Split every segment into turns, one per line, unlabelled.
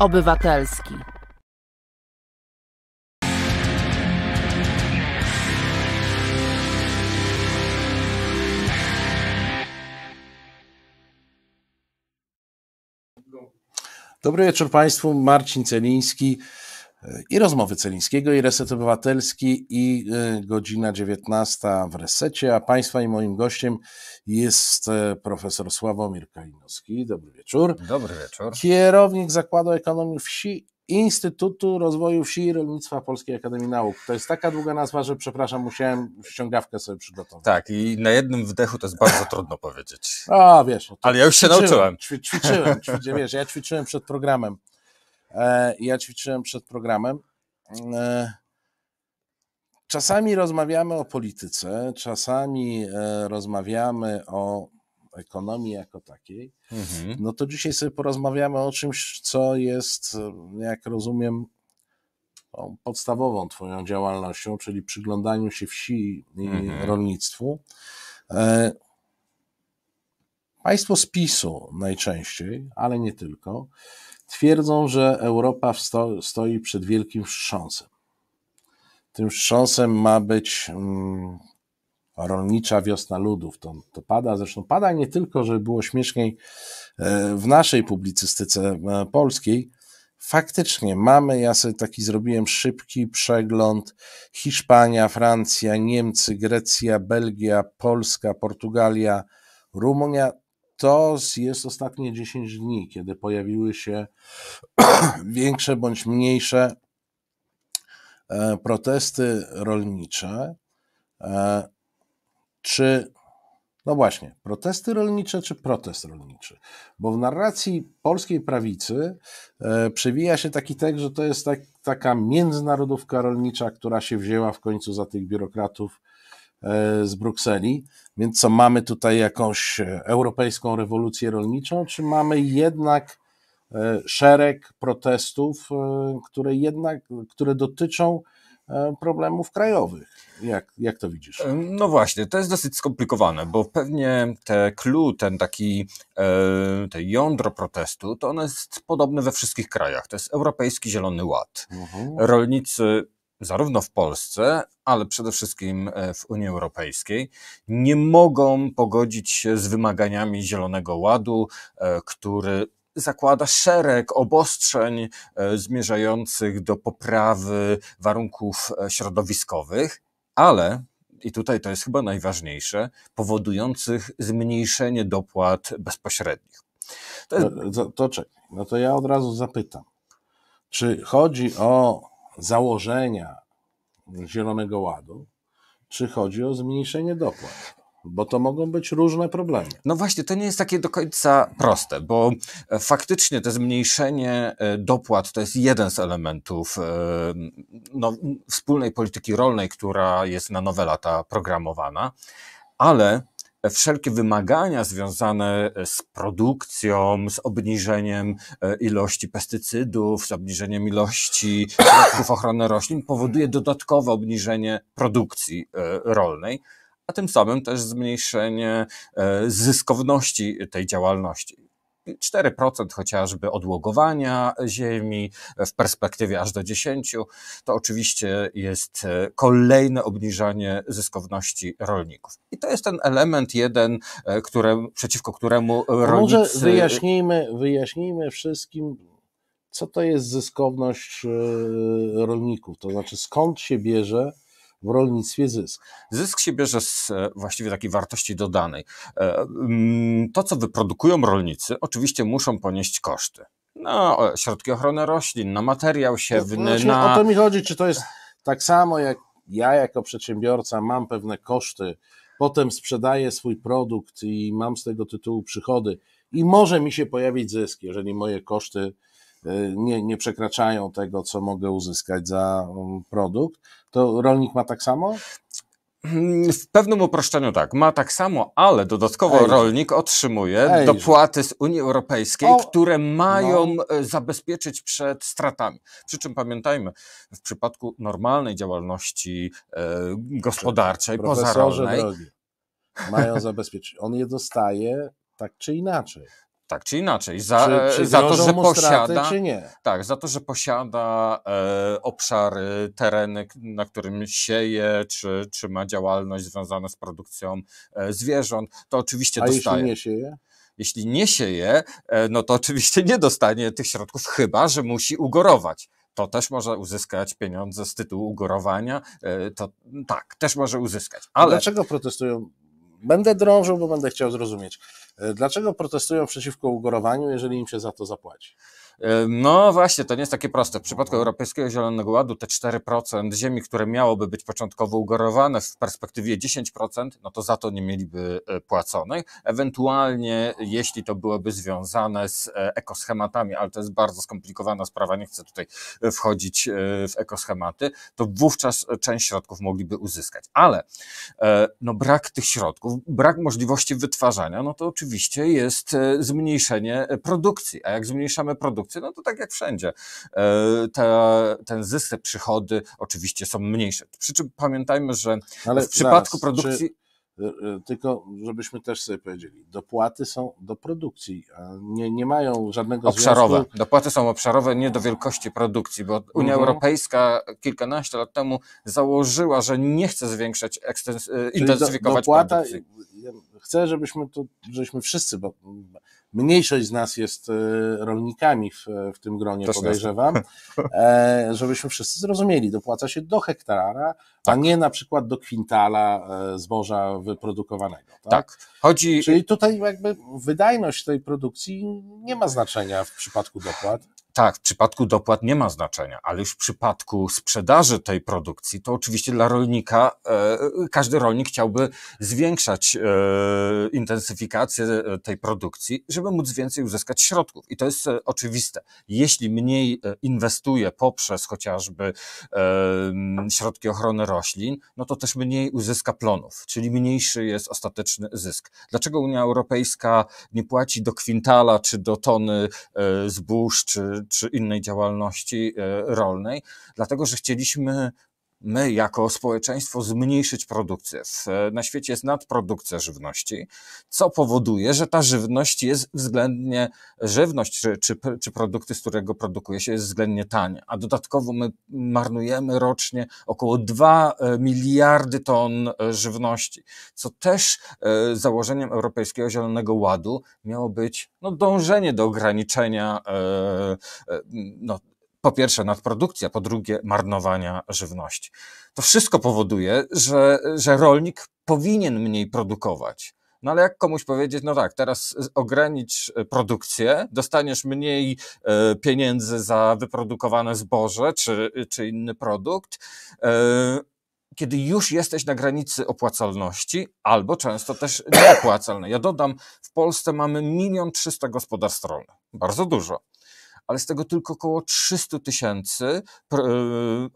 obywatelski. Dobry wieczór Państwu, Marcin Celiński e, i rozmowy Celińskiego i Reset Obywatelski i e, godzina 19 w Resecie, a Państwa i moim gościem jest e, profesor Sławomir Kalinowski. Dobry wieczór. Dobry wieczór. Kierownik Zakładu Ekonomii Wsi Instytutu Rozwoju Wsi i Rolnictwa Polskiej Akademii Nauk. To jest taka długa nazwa, że przepraszam, musiałem ściągawkę sobie przygotować.
Tak, i na jednym wdechu to jest bardzo trudno powiedzieć. A, wiesz. No Ale ja już się nauczyłem. Ćwi,
ćwiczyłem, ćwiczyłem wiesz, ja ćwiczyłem przed programem. E, ja ćwiczyłem przed programem. E, Czasami rozmawiamy o polityce, czasami e, rozmawiamy o ekonomii jako takiej. Mhm. No to dzisiaj sobie porozmawiamy o czymś, co jest, e, jak rozumiem, podstawową Twoją działalnością, czyli przyglądaniu się wsi i mhm. rolnictwu. E, państwo z PiSu najczęściej, ale nie tylko, twierdzą, że Europa stoi przed wielkim wstrząsem. Tym wstrząsem ma być mm, rolnicza wiosna ludów. To, to pada, zresztą pada nie tylko, żeby było śmieszniej e, w naszej publicystyce e, polskiej. Faktycznie mamy, ja sobie taki zrobiłem szybki przegląd. Hiszpania, Francja, Niemcy, Grecja, Belgia, Polska, Portugalia, Rumunia. To jest ostatnie 10 dni, kiedy pojawiły się większe bądź mniejsze E, protesty rolnicze, e, czy no właśnie, protesty rolnicze czy protest rolniczy? Bo w narracji polskiej prawicy e, przewija się taki tekst, że to jest tak, taka międzynarodówka rolnicza, która się wzięła w końcu za tych biurokratów e, z Brukseli. Więc co, mamy tutaj jakąś e, europejską rewolucję rolniczą, czy mamy jednak E, szereg protestów, e, które jednak, które dotyczą e, problemów krajowych. Jak, jak to widzisz?
No właśnie, to jest dosyć skomplikowane, bo pewnie te clue, ten taki te jądro protestu, to ono jest podobne we wszystkich krajach. To jest Europejski Zielony Ład. Mhm. Rolnicy zarówno w Polsce, ale przede wszystkim w Unii Europejskiej, nie mogą pogodzić się z wymaganiami Zielonego Ładu, który zakłada szereg obostrzeń e, zmierzających do poprawy warunków e, środowiskowych, ale i tutaj to jest chyba najważniejsze, powodujących zmniejszenie dopłat bezpośrednich.
To, jest... to, no, to, to czekaj, no to ja od razu zapytam, czy chodzi o założenia Zielonego Ładu, czy chodzi o zmniejszenie dopłat? bo to mogą być różne problemy. No właśnie, to nie jest takie do końca
proste, bo e, faktycznie to zmniejszenie e, dopłat to jest jeden z elementów e, no, wspólnej polityki rolnej, która jest na nowe lata programowana, ale wszelkie wymagania związane z produkcją, z obniżeniem ilości pestycydów, z obniżeniem ilości środków ochrony roślin powoduje dodatkowe obniżenie produkcji rolnej a tym samym też zmniejszenie e, zyskowności tej działalności. 4% chociażby odłogowania ziemi e, w perspektywie aż do 10, to oczywiście jest e, kolejne obniżanie zyskowności rolników. I to jest ten element jeden, które, przeciwko któremu rolnicy... Może wyjaśnijmy,
wyjaśnijmy wszystkim, co to jest zyskowność rolników, to znaczy skąd się bierze w rolnictwie zysk? Zysk
się bierze z e, właściwie takiej wartości dodanej. E, mm, to, co wyprodukują rolnicy, oczywiście muszą ponieść koszty. no środki ochrony roślin, na materiał siewny, no, na... O to mi
chodzi, czy to jest tak samo jak ja jako przedsiębiorca mam pewne koszty, potem sprzedaję swój produkt i mam z tego tytułu przychody i może mi się pojawić zysk, jeżeli moje koszty Y, nie, nie przekraczają tego, co mogę uzyskać za mm, produkt, to rolnik ma tak samo? Mm,
w pewnym uproszczeniu tak, ma tak samo, ale dodatkowo rolnik otrzymuje dopłaty z Unii Europejskiej, o, które mają no. E, zabezpieczyć przed stratami. Przy czym pamiętajmy, w przypadku normalnej działalności e, gospodarczej, pozarolnej... Drogi,
mają zabezpieczyć. On je dostaje tak czy inaczej.
Tak czy inaczej, za, czy, czy e, za to, że posiada. Straty, czy nie? Tak, za to, że posiada e, obszary, tereny, na którym sieje, czy, czy ma działalność związana z produkcją e, zwierząt, to oczywiście A dostaje. Jeśli nie sieje? Jeśli nie sieje, e, no to oczywiście nie dostanie tych środków, chyba że musi ugorować to też może uzyskać pieniądze z tytułu ugorowania, e, to tak, też może uzyskać. Ale dlaczego
protestują Będę drążył, bo będę chciał zrozumieć, e, dlaczego protestują przeciwko ugorowaniu, jeżeli im się za to zapłaci.
No właśnie, to nie jest takie proste. W przypadku Europejskiego Zielonego Ładu te 4% ziemi, które miałoby być początkowo ugorowane w perspektywie 10%, no to za to nie mieliby e, płaconych. Ewentualnie, jeśli to byłoby związane z e, ekoschematami, ale to jest bardzo skomplikowana sprawa, nie chcę tutaj e, wchodzić w ekoschematy, to wówczas część środków mogliby uzyskać. Ale no brak tych środków, brak możliwości wytwarzania, no to oczywiście jest zmniejszenie produkcji. A jak zmniejszamy produkcję, no to tak jak wszędzie. E, te, ten zysk, te przychody oczywiście są mniejsze. Przy czym pamiętajmy, że Ale w przypadku zaraz, produkcji.
Czy e, e, tylko żebyśmy też sobie powiedzieli, dopłaty są do produkcji, nie, nie mają żadnego Obszarowe, związku... dopłaty są
obszarowe, nie do wielkości produkcji, bo Unia mhm. Europejska kilkanaście lat temu założyła, że nie chce zwiększać, intensyfikować do, dopłata, produkcji
chcę, żebyśmy to, żeśmy wszyscy, bo mniejszość z nas jest e, rolnikami w, w tym gronie, podejrzewam, e, żebyśmy wszyscy zrozumieli, dopłaca się do hektara, tak. a nie na przykład do kwintala e, zboża wyprodukowanego. Tak? tak? Chodzi... Czyli tutaj jakby wydajność tej produkcji nie ma znaczenia w przypadku dopłat
tak, w przypadku dopłat nie ma znaczenia, ale już w przypadku sprzedaży tej produkcji, to oczywiście dla rolnika, e, każdy rolnik chciałby zwiększać e, intensyfikację e, tej produkcji, żeby móc więcej uzyskać środków. I to jest oczywiste. Jeśli mniej inwestuje poprzez chociażby środki ochrony roślin, no to też mniej uzyska plonów, czyli mniejszy jest ostateczny zysk. Dlaczego Unia Europejska nie płaci do kwintala czy do tony zbóż, czy czy innej działalności e, rolnej, dlatego że chcieliśmy my jako społeczeństwo zmniejszyć produkcję. Na świecie jest nadprodukcja żywności, co powoduje, że ta żywność jest względnie, żywność czy, czy, czy produkty, z którego produkuje się, jest względnie tania. A dodatkowo my marnujemy rocznie około 2 e, miliardy ton e, żywności, co też e, założeniem Europejskiego Zielonego Ładu miało być no, dążenie do ograniczenia no, po pierwsze nadprodukcja, po drugie marnowania żywności. To wszystko powoduje, że, że rolnik powinien mniej produkować. No ale jak komuś powiedzieć, no tak, teraz ogranicz produkcję, dostaniesz mniej e, pieniędzy za wyprodukowane zboże czy, czy inny produkt, e, kiedy już jesteś na granicy opłacalności, albo często też nieopłacalnej. Ja dodam, w Polsce mamy milion trzysta gospodarstw rolnych. Bardzo dużo ale z tego tylko około 300 tysięcy e,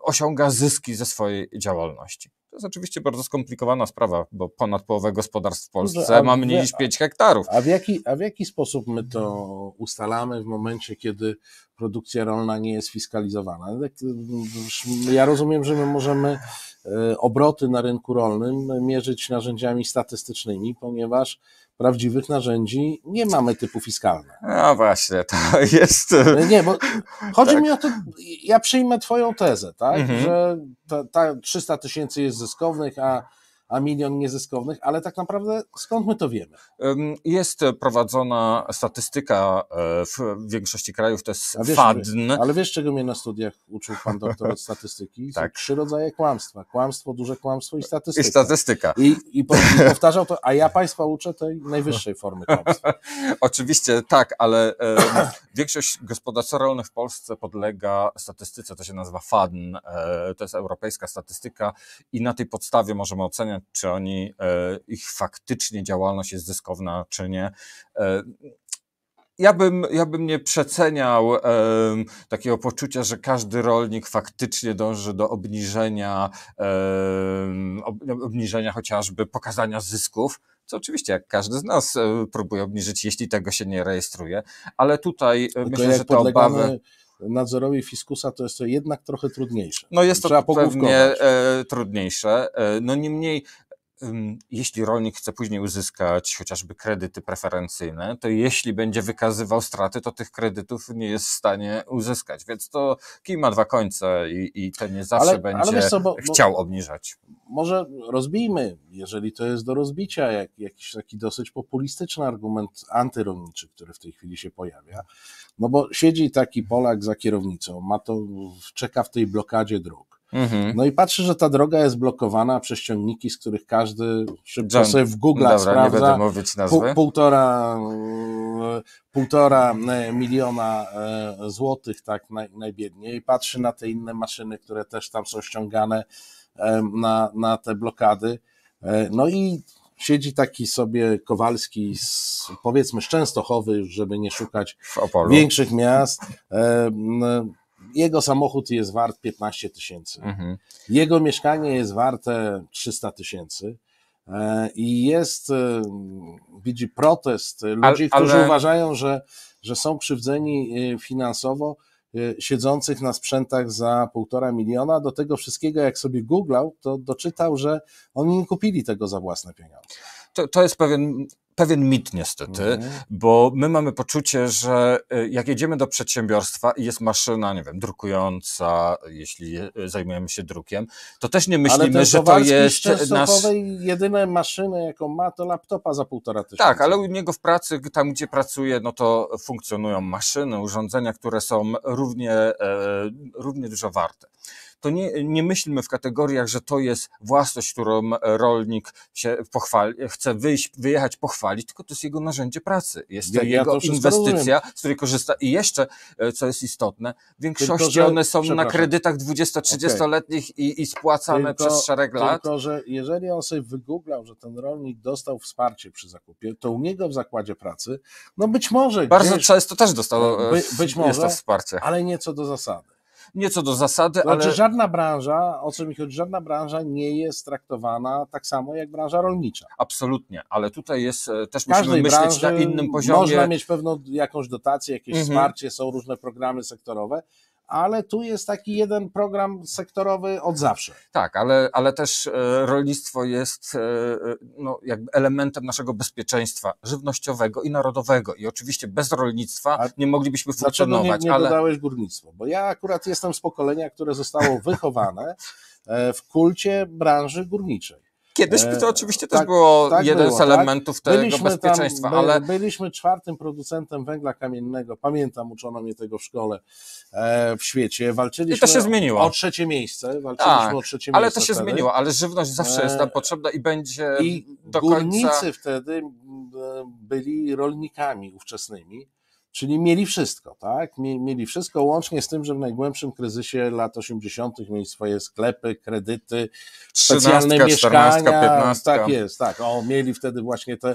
osiąga zyski ze swojej działalności. To jest oczywiście bardzo skomplikowana sprawa, bo ponad połowę gospodarstw w Polsce ma mniej niż
5 hektarów. A w, jaki, a w jaki sposób my to ustalamy w momencie, kiedy produkcja rolna nie jest fiskalizowana? Tak, ja rozumiem, że my możemy e, obroty na rynku rolnym mierzyć narzędziami statystycznymi, ponieważ prawdziwych narzędzi nie mamy typu fiskalne. No właśnie, to jest. Nie, bo chodzi tak. mi o to, ja przyjmę Twoją tezę, tak, mhm. że ta, ta 300 tysięcy jest zyskownych, a a milion niezyskownych, ale tak naprawdę skąd my to wiemy?
Jest prowadzona
statystyka e, w większości krajów, to jest wiesz, FADN. Ale wiesz, czego mnie na studiach uczył pan doktor od statystyki? Są tak. trzy rodzaje kłamstwa. Kłamstwo, duże kłamstwo i statystyka. I statystyka. I, i powtarzał to, a ja państwa uczę tej najwyższej formy kłamstwa.
Oczywiście tak, ale większość gospodarstw rolnych w Polsce podlega statystyce, to się nazywa FADN, e, to jest europejska statystyka i na tej podstawie możemy oceniać, czy oni, e, ich faktycznie działalność jest zyskowna, czy nie. E, ja bym, ja bym nie przeceniał e, takiego poczucia, że każdy rolnik faktycznie dąży do obniżenia, e, obniżenia chociażby pokazania zysków co oczywiście jak każdy z nas e, próbuje obniżyć, jeśli tego się nie rejestruje, ale tutaj Tylko myślę, że te podlegamy... obawy
nadzorowi fiskusa to jest to jednak trochę trudniejsze. No jest to pewnie
e, trudniejsze. E, no niemniej jeśli rolnik chce później uzyskać chociażby kredyty preferencyjne, to jeśli będzie wykazywał straty, to tych kredytów nie jest w stanie uzyskać. Więc to kij ma dwa końce i, i ten nie zawsze ale, będzie ale co, bo,
chciał bo, obniżać może rozbijmy, jeżeli to jest do rozbicia, jak, jakiś taki dosyć populistyczny argument antyrolniczy, który w tej chwili się pojawia. No bo siedzi taki Polak za kierownicą, ma to, czeka w tej blokadzie dróg. Mhm. No i patrzy, że ta droga jest blokowana przez ciągniki, z których każdy szybko John, sobie w Google sprawdza pół, półtora, półtora e, miliona e, złotych tak naj, najbiedniej. Patrzy na te inne maszyny, które też tam są ściągane E, na, na te blokady. E, no i siedzi taki sobie Kowalski, z, powiedzmy z Częstochowy, żeby nie szukać większych miast. E, jego samochód jest wart 15 tysięcy. Mhm. Jego mieszkanie jest warte 300 tysięcy. I jest, widzi protest ludzi, ale, ale... którzy uważają, że, że są krzywdzeni finansowo Y, siedzących na sprzętach za półtora miliona. Do tego wszystkiego, jak sobie googlał, to doczytał, że oni nie kupili tego za własne pieniądze.
To, to jest pewien pewien mit niestety, mhm. bo my mamy poczucie, że y, jak jedziemy do przedsiębiorstwa i jest maszyna, nie wiem, drukująca, jeśli y, zajmujemy się drukiem, to też nie myślimy, ale że to jest nasz...
jedyne maszyny, jaką ma, to laptopa za półtora tysiąca. Tak, ale
u niego w pracy, tam gdzie pracuje, no to funkcjonują maszyny, urządzenia, które są równie, e, równie dużo warte to nie, nie myślmy w kategoriach, że to jest własność, którą e, rolnik się pochwali, chce wyjść, wyjechać, pochwalić, tylko to jest jego narzędzie pracy. Jest ja, to jego ja to inwestycja, z której korzysta. I jeszcze, e, co jest istotne, w większości tylko, że, one są na kredytach 20-30-letnich
okay. i, i spłacane tylko, przez szereg lat. Tylko, że jeżeli on sobie wygooglał, że ten rolnik dostał wsparcie przy zakupie, to u niego w zakładzie pracy, no być może. Bardzo gdzieś, często też dostał e, by, być może, wsparcie. Ale nie co do zasady
nie co do zasady, znaczy, ale... Znaczy
żadna branża, o co mi chodzi, żadna branża nie jest traktowana tak samo jak branża rolnicza.
Absolutnie, ale tutaj jest, e, też musimy myśleć na innym poziomie. Można mieć
pewną jakąś dotację, jakieś mhm. wsparcie, są różne programy sektorowe, ale tu jest taki jeden program sektorowy od zawsze.
Tak, ale, ale też e, rolnictwo jest e, e, no, jakby elementem naszego bezpieczeństwa żywnościowego i narodowego. I oczywiście bez rolnictwa A nie moglibyśmy funkcjonować. Dlaczego nie, nie ale... dodałeś
górnictwo? Bo ja akurat jestem z pokolenia, które zostało wychowane w kulcie branży górniczej. Kiedyś e, to oczywiście też tak, było tak jeden było, z tak? elementów tak? tego bezpieczeństwa, tam, ale... Byliśmy czwartym producentem węgla kamiennego, pamiętam, uczono mnie tego w szkole, e, w świecie. Walczyliśmy I to się zmieniło. o trzecie miejsce, walczyliśmy tak, o trzecie ale miejsce. Ale to się wtedy. zmieniło, ale żywność zawsze jest nam e, potrzebna i będzie I do górnicy wtedy e, byli rolnikami ówczesnymi, Czyli mieli wszystko, tak? Mieli wszystko, łącznie z tym, że w najgłębszym kryzysie lat 80. mieli swoje sklepy, kredyty, specjalne mieszkania. 15. Tak jest, tak. O, mieli wtedy właśnie te,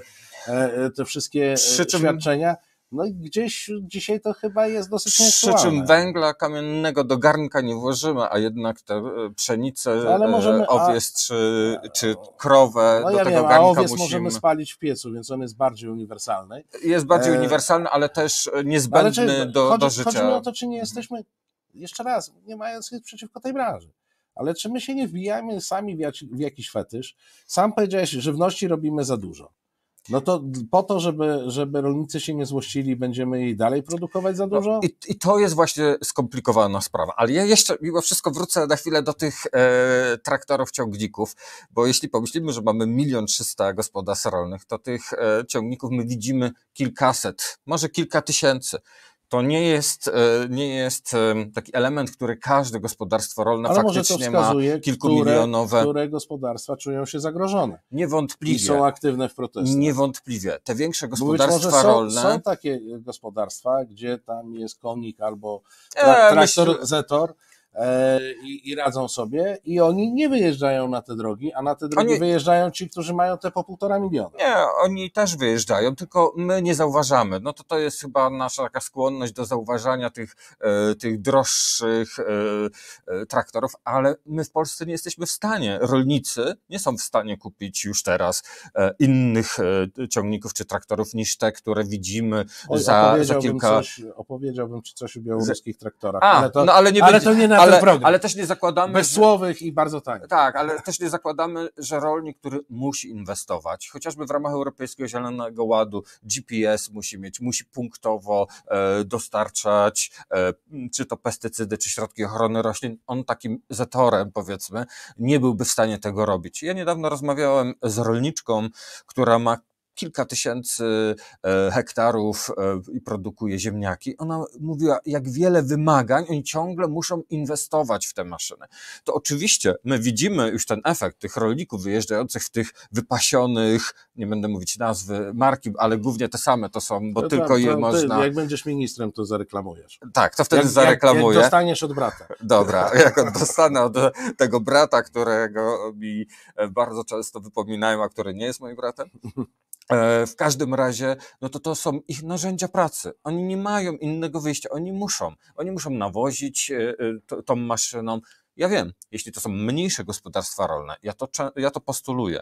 e, e, te wszystkie Przy czym... świadczenia. No i gdzieś dzisiaj to chyba jest dosyć nieaktualne. Przy czym
węgla kamiennego do garnka nie włożymy, a jednak te e, pszenice, no ale e, możemy, owiec a... czy, czy krowę no do ja tego wiem, garnka a owiec musimy. możemy
spalić w piecu, więc on jest bardziej uniwersalny. Jest bardziej e...
uniwersalny, ale też niezbędny ale czy, do, chodzi, do życia. Chodzi mi o
to, czy nie jesteśmy, jeszcze raz, nie mając nic przeciwko tej branży, ale czy my się nie wbijamy sami w jakiś fetysz? Sam powiedziałeś, że żywności robimy za dużo. No to po to, żeby, żeby rolnicy się nie złościli, będziemy jej dalej produkować za no dużo? No,
i, i, to jest właśnie skomplikowana sprawa. Ale ja jeszcze mimo wszystko wrócę na chwilę do tych e, traktorów, ciągników, bo jeśli pomyślimy, że mamy milion trzysta gospodarstw rolnych, to tych e, ciągników my widzimy kilkaset, może kilka tysięcy to nie jest, e, nie jest taki element, który każde gospodarstwo rolne Ale faktycznie wskazuje, ma kilkumilionowe. Które,
które gospodarstwa czują się zagrożone. Niewątpliwie. I są
aktywne w protestach. Niewątpliwie. Te większe gospodarstwa są, rolne. Są
takie e, gospodarstwa, gdzie tam jest konik albo e, traktor, myśl... zetor E, i, i, radzą sobie i oni nie wyjeżdżają na te drogi, a na te drogi oni... wyjeżdżają ci, którzy mają te po półtora miliona.
Nie, oni też wyjeżdżają, tylko my nie zauważamy. No to to jest chyba nasza taka skłonność do zauważania tych, e, tych droższych e, e traktorów, ale my w Polsce nie jesteśmy w stanie, rolnicy nie są w stanie kupić już teraz e, innych e, ciągników czy traktorów niż te, które widzimy Oj, za, za kilka... Coś,
opowiedziałbym ci coś o białoruskich traktorach. A, ale to, no, ale nie ale będzie... to nie na na ale, ten program. Ale też nie zakładamy... Bezsłowych że... i bardzo tanich. Tak, ale
też nie zakładamy, że rolnik, który musi inwestować, chociażby w ramach Europejskiego Zielonego Ładu, GPS musi mieć, musi punktowo e, dostarczać e, czy to pestycydy, czy środki ochrony roślin, on takim zatorem powiedzmy nie byłby w stanie tego robić. Ja niedawno rozmawiałem z rolniczką, która ma kilka tysięcy e, hektarów e, i produkuje ziemniaki. Ona mówiła, jak wiele wymagań oni ciągle muszą inwestować w te maszyny. To oczywiście my widzimy już ten efekt tych rolników wyjeżdżających w tych wypasionych, nie będę mówić nazwy marki, ale głównie te same to są, bo no tylko je można... Ty, jak
będziesz ministrem, to zareklamujesz. Tak, to wtedy jak, zareklamuję. jak dostaniesz od brata. Dobra, jak
dostanę od tego brata, którego mi bardzo często wypominają, a który nie jest moim bratem, E, w każdym razie, no to to są ich narzędzia pracy. Oni nie mają innego wyjścia, oni muszą. Oni muszą nawozić e, e, tą maszyną. Ja wiem, jeśli to są mniejsze gospodarstwa rolne, ja to, ja to postuluję,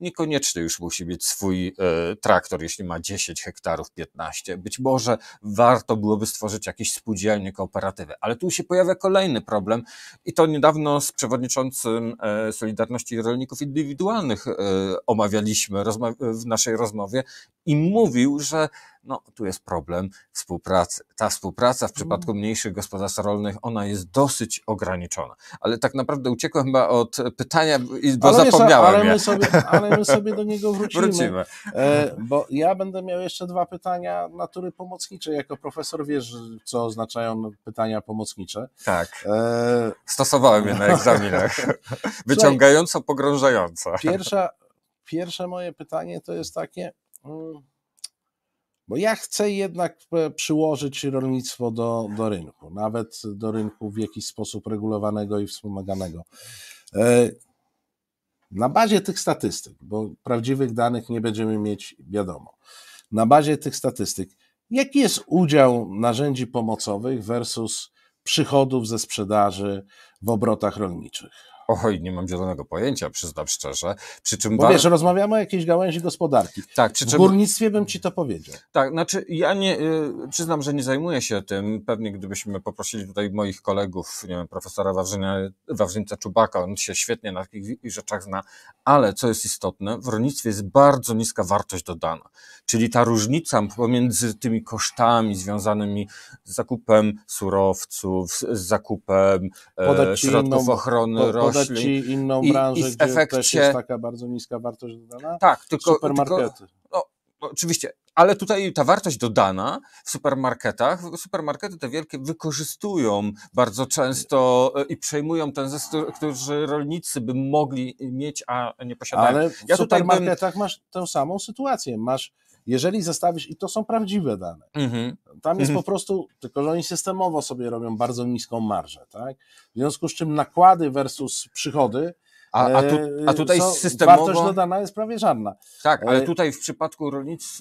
niekoniecznie już musi mieć swój e, traktor, jeśli ma 10 hektarów, 15. Być może warto byłoby stworzyć jakieś spółdzielnie, kooperatywy. Ale tu się pojawia kolejny problem i to niedawno z przewodniczącym e, Solidarności Rolników Indywidualnych e, omawialiśmy w naszej rozmowie i mówił, że no, tu jest problem współpracy. Ta współpraca w mhm. przypadku mniejszych gospodarstw rolnych, ona jest dosyć ograniczona. Ale tak naprawdę uciekłem chyba od pytania, bo ale zapomniałem. ale, my sobie, ale my sobie do niego wrócimy. wrócimy. E,
bo ja będę miał jeszcze dwa pytania natury pomocniczej. Jako profesor wiesz, co oznaczają pytania pomocnicze. Tak. E... Stosowałem je na egzaminach. Wyciągająco, pogrążająco. Pierwsza, pierwsze moje pytanie to jest takie, Mm. Bo ja chcę jednak e, przyłożyć rolnictwo do, do rynku, nawet do rynku w jakiś sposób regulowanego i wspomaganego. E, na bazie tych statystyk, bo prawdziwych danych nie będziemy mieć, wiadomo. Na bazie tych statystyk, jaki jest udział narzędzi pomocowych versus przychodów ze sprzedaży w obrotach rolniczych? Oj, nie mam zielonego pojęcia, przyznam szczerze. Przy czym Bo wiesz, rozmawiamy o jakiejś gałęzi gospodarki. Tak, przy czym... W górnictwie bym ci to powiedział.
Tak, znaczy ja nie, y, przyznam, że nie zajmuję się tym. Pewnie gdybyśmy poprosili tutaj moich kolegów, nie wiem, profesora Wawrzynia, Wawrzyńca Czubaka, on się świetnie na takich rzeczach zna, ale co jest istotne, w rolnictwie jest bardzo niska wartość dodana. Czyli ta różnica pomiędzy tymi kosztami związanymi z zakupem surowców, z zakupem e, środków inną, ochrony roślin, ci inną branżę, i, w gdzie efekcie... też jest
taka bardzo niska wartość dodana? Tak, tylko... Supermarkety. Tylko, no,
oczywiście, ale tutaj ta wartość dodana w supermarketach, supermarkety te wielkie wykorzystują bardzo często e, i przejmują ten zestaw który rolnicy by mogli mieć, a nie posiadają. Ale w ja supermarketach
bym... masz tę samą sytuację. Masz jeżeli zestawisz, i to są prawdziwe dane, mhm. tam jest po mhm. prostu, tylko że oni systemowo sobie robią bardzo niską marżę, tak? W związku z czym nakłady versus przychody a, a, tu, e, a tutaj Co, systemowo... Wartość dodana jest prawie żadna.
Tak, ale e, tutaj w przypadku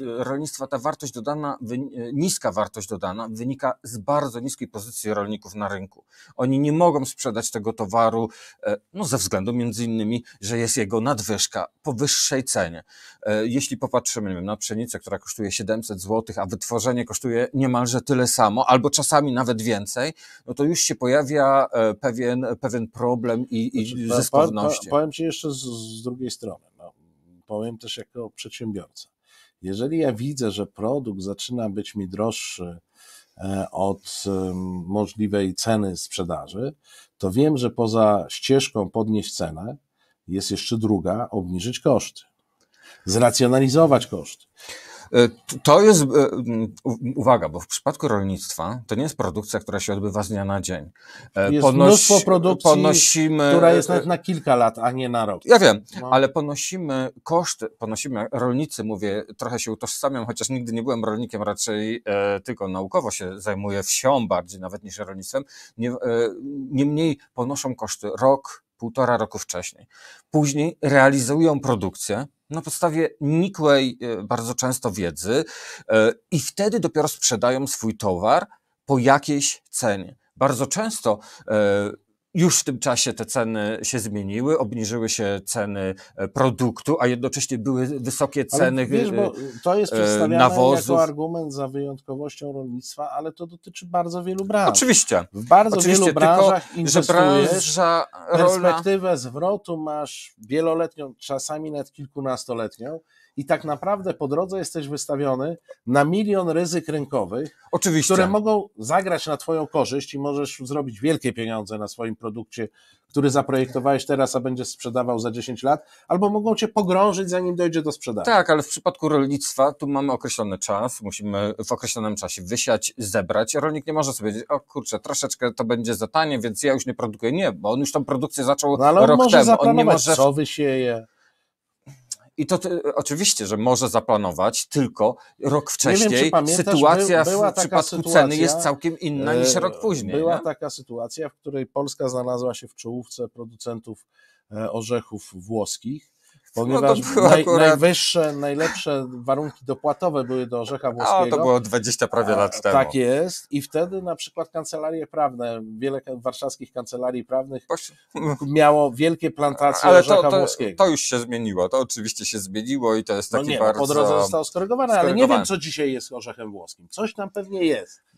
rolnictwa, ta wartość dodana, e, niska wartość dodana wynika z bardzo niskiej pozycji rolników na rynku. Oni nie mogą sprzedać tego towaru, no ze względu między innymi, że jest jego nadwyżka po wyższej cenie. Jeśli popatrzymy wiem, na pszenicę, która kosztuje 700 zł, a wytworzenie kosztuje niemalże tyle samo, albo czasami nawet więcej, no to już się pojawia pewien,
pewien problem i, i zyskowność znaczy, Oczywiście. powiem Ci jeszcze z, z drugiej strony, no, powiem też jako przedsiębiorca. Jeżeli ja widzę, że produkt zaczyna być mi droższy e, od możliwej ceny sprzedaży, to wiem, że poza ścieżką podnieść cenę jest jeszcze druga obniżyć koszty, zracjonalizować koszty. E, to jest, e, uwaga, bo w
przypadku rolnictwa to nie jest produkcja, która się odbywa z dnia na dzień. E, jest Ponosi, mnóstwo produkcji, ponosimy, która jest nawet
na kilka lat, a nie na rok. Ja wiem, no. ale
ponosimy koszty, ponosimy, rolnicy mówię, trochę się utożsamiam, chociaż nigdy nie byłem rolnikiem, raczej e, tylko naukowo się zajmuję wsią bardziej nawet niż rolnictwem. Nie, e, niemniej ponoszą koszty rok, półtora roku wcześniej. Później realizują produkcję, na podstawie nikłej e, bardzo często wiedzy e, i wtedy dopiero sprzedają swój towar po jakiejś cenie. Bardzo często e, już w tym czasie te ceny się zmieniły, obniżyły się ceny e, produktu, a jednocześnie były wysokie ceny ale wiesz, bo e, to jest e, przedstawiane nawozów. jako
argument za wyjątkowością rolnictwa, ale to dotyczy bardzo wielu branż. Oczywiście. W bardzo Oczywiście, wielu branżach tylko, że branża rolna... perspektywę zwrotu masz wieloletnią, czasami nawet kilkunastoletnią i tak naprawdę po drodze jesteś wystawiony na milion ryzyk rynkowych, Oczywiście. które mogą zagrać na Twoją korzyść i możesz zrobić wielkie pieniądze na swoim produkcie, który zaprojektowałeś teraz, a będziesz sprzedawał za 10 lat, albo mogą Cię pogrążyć, zanim dojdzie do sprzedaży.
Tak, ale w przypadku rolnictwa tu mamy określony czas, musimy w określonym czasie wysiać, zebrać. Rolnik nie może sobie powiedzieć, o kurczę, troszeczkę to będzie za tanie, więc ja już nie produkuję. Nie, bo on już tą produkcję zaczął no, ale on rok może temu. On nie może... co
wysieje
i to ty, e, oczywiście, że może zaplanować, tylko rok wcześniej wiem, sytuacja by, w przypadku sytuacja, ceny jest całkiem inna niż rok e, później. Była nie?
taka sytuacja, w której Polska znalazła się w czołówce producentów e, orzechów włoskich Ponieważ no naj, akurat... najwyższe, najlepsze warunki dopłatowe były do Orzecha Włoskiego. A to było 20 prawie lat temu. Tak jest. I wtedy na przykład kancelarie prawne, wiele warszawskich kancelarii prawnych miało wielkie plantacje ale Orzecha to, to, Włoskiego.
To już się zmieniło. To oczywiście się zmieniło i to jest no taki no nie, bardzo... po drodze zostało skorygowane, skorygowane, ale nie wiem, co
dzisiaj jest Orzechem Włoskim. Coś tam pewnie jest.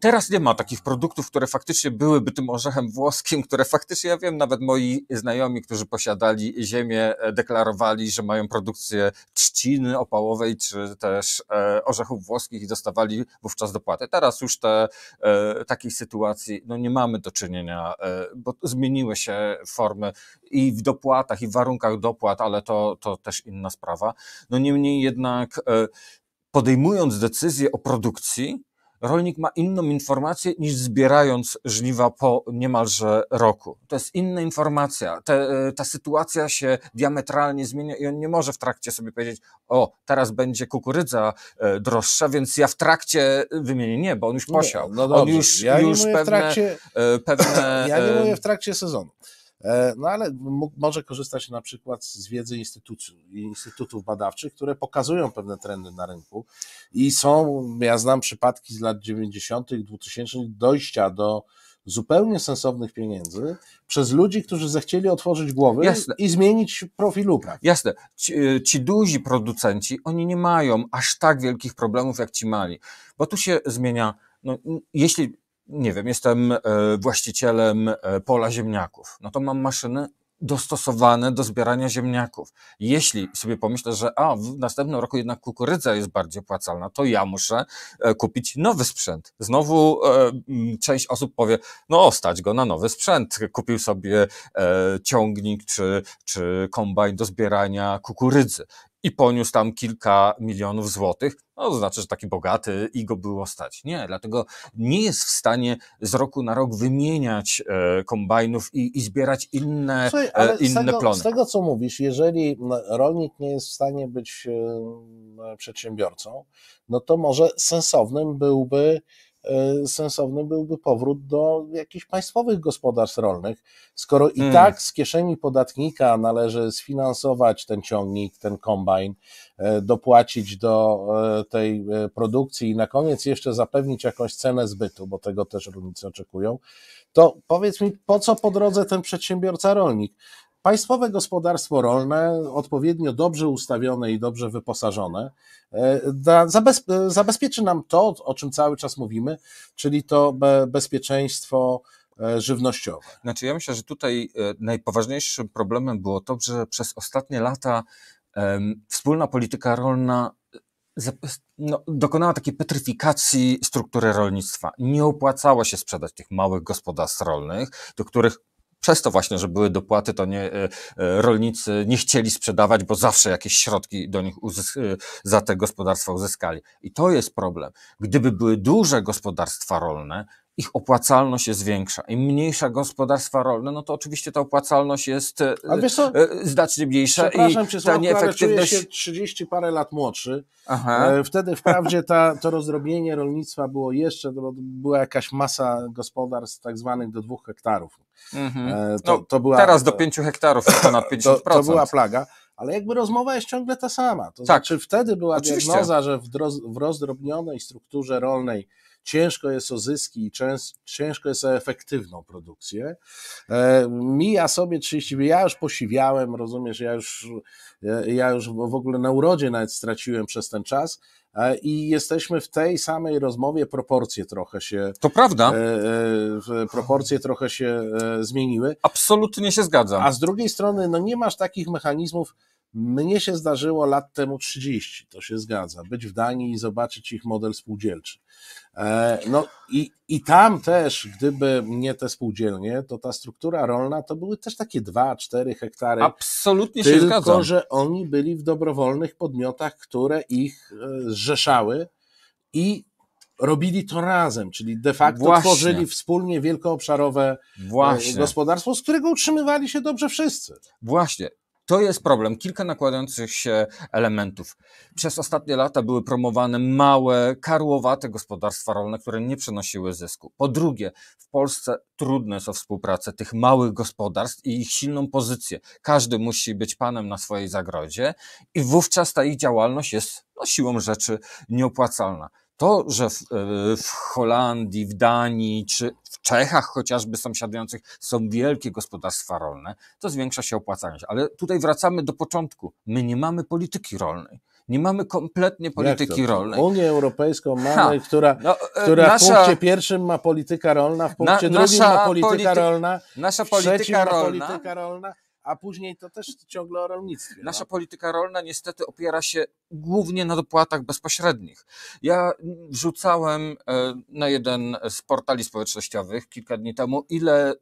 Teraz nie ma takich produktów, które faktycznie byłyby tym orzechem włoskim, które faktycznie, ja wiem, nawet moi znajomi, którzy posiadali ziemię, e, deklarowali, że mają produkcję trzciny opałowej, czy też e, orzechów włoskich i dostawali wówczas dopłatę. Teraz już te, e, takiej sytuacji no nie mamy do czynienia, bo zmieniły się formy i w dopłatach, i w warunkach dopłat, ale to, to też inna sprawa. No niemniej jednak podejmując decyzję o produkcji, rolnik ma inną informację niż zbierając żniwa po niemalże roku. To jest inna informacja. Te, e, ta sytuacja się diametralnie zmienia i on nie może w trakcie sobie powiedzieć, o, teraz będzie kukurydza e, droższa, więc ja w trakcie wymienię. Nie, bo on już posiał. No, no dobrze. on już, ja już pewne, w trakcie, e, pewne... Ja nie mówię w
trakcie sezonu. E, no ale mógł, może korzystać na przykład z wiedzy instytucji, instytutów badawczych, które pokazują pewne trendy na rynku i są, ja znam przypadki z lat 90., 2000 dojścia do zupełnie sensownych pieniędzy przez ludzi, którzy zechcieli otworzyć głowy Jasne. i zmienić profil upraw. Jasne. Ci, y,
ci duzi producenci, oni nie mają aż tak wielkich problemów jak ci mali, bo tu się zmienia no, jeśli nie wiem, jestem e, właścicielem e, pola ziemniaków, no to mam maszyny dostosowane do zbierania ziemniaków. Jeśli sobie pomyślę, że a, w następnym roku jednak kukurydza jest bardziej płacalna, to ja muszę e, kupić nowy sprzęt. Znowu e, część osób powie, no stać go na nowy sprzęt. Kupił sobie e, ciągnik czy, czy kombajn do zbierania kukurydzy i poniósł tam kilka milionów złotych, no to znaczy, że taki bogaty i go było stać. Nie, dlatego nie jest w stanie z roku na rok wymieniać e, kombajnów i, i zbierać inne, e, Słuchaj, e, inne z tego, plony. Z
tego, co mówisz, jeżeli rolnik nie jest w stanie być e, przedsiębiorcą, no to może sensownym byłby E, sensowny byłby powrót do jakichś państwowych gospodarstw rolnych, skoro i hmm. tak z kieszeni podatnika należy sfinansować ten ciągnik, ten kombajn, e, dopłacić do e, tej produkcji i na koniec jeszcze zapewnić jakąś cenę zbytu, bo tego też rolnicy oczekują, to powiedz mi, po co po drodze ten przedsiębiorca rolnik? Państwowe gospodarstwo rolne, odpowiednio dobrze ustawione i dobrze wyposażone, e, da, zabezpie, zabezpieczy nam to, o czym cały czas mówimy, czyli to be, bezpieczeństwo e, żywnościowe. Znaczy, ja myślę, że tutaj e,
najpoważniejszym problemem było to, że przez
ostatnie lata um,
wspólna polityka rolna no, dokonała takiej petryfikacji struktury rolnictwa. Nie opłacało się sprzedać tych małych gospodarstw rolnych, do których przez to właśnie, że były dopłaty, to nie, e, e, rolnicy nie chcieli sprzedawać, bo zawsze jakieś środki do nich e, za te gospodarstwa uzyskali. I to jest problem. Gdyby były duże gospodarstwa rolne, ich opłacalność jest większa. Im mniejsza gospodarstwa rolne, no to oczywiście ta opłacalność jest znacznie mniejsza przepraszam i cię, ta nieefektywność... Czuję się
30 parę lat młodszy. Aha. Wtedy wprawdzie ta, to rozrobienie rolnictwa było jeszcze, była jakaś masa gospodarstw tak zwanych do dwóch hektarów.
Mhm.
E, to, no, to była, teraz do 5 e, hektarów ponad 50%. To, to była
plaga, ale jakby rozmowa jest ciągle ta sama. To tak. znaczy wtedy była Oczywiście. diagnoza, że w, roz, w rozdrobnionej strukturze rolnej ciężko jest o zyski i ciężko jest o efektywną produkcję. E, Mija sobie 30, ja już posiwiałem, rozumiesz, ja już, ja już w ogóle na urodzie nawet straciłem przez ten czas, e, i jesteśmy w tej samej rozmowie, proporcje trochę się. To prawda. E, e, proporcje trochę się e, zmieniły. Absolutnie się zgadzam. A z drugiej strony, no nie masz takich mechanizmów, mnie się zdarzyło lat temu 30, to się zgadza, być w Danii i zobaczyć ich model spółdzielczy. E, no i, i tam też, gdyby nie te spółdzielnie, to ta struktura rolna to były też takie 2-4 hektary. Absolutnie
tylko, się zgadza. Tylko, że
oni byli w dobrowolnych podmiotach, które ich e, zrzeszały i robili to razem, czyli de facto Właśnie. tworzyli wspólnie wielkoobszarowe e, Właśnie. gospodarstwo, z którego utrzymywali się dobrze wszyscy.
Właśnie. To jest problem. Kilka nakładających się elementów. Przez ostatnie lata były promowane małe, karłowate gospodarstwa rolne, które nie przynosiły zysku. Po drugie, w Polsce trudne są współprace tych małych gospodarstw i ich silną pozycję. Każdy musi być panem na swojej zagrodzie i wówczas ta ich działalność jest no, siłą rzeczy nieopłacalna. To, że w, e, w, Holandii, w Danii czy w Czechach chociażby sąsiadujących są wielkie gospodarstwa rolne, to zwiększa się opłacalność. Ale tutaj wracamy do początku. My nie mamy polityki
rolnej. Nie mamy kompletnie polityki rolnej. Unię Europejską mamy, ha, która, no, e, która nasza, w punkcie pierwszym ma polityka rolna, w punkcie na, drugim ma polityka polity, rolna, nasza polityka rolna, polityka rolna, a później to też ciągle o rolnictwie. No. Nasza no? polityka rolna niestety
opiera się głównie na dopłatach bezpośrednich. Ja rzucałem e, na jeden z portali społecznościowych kilka dni temu, ile e,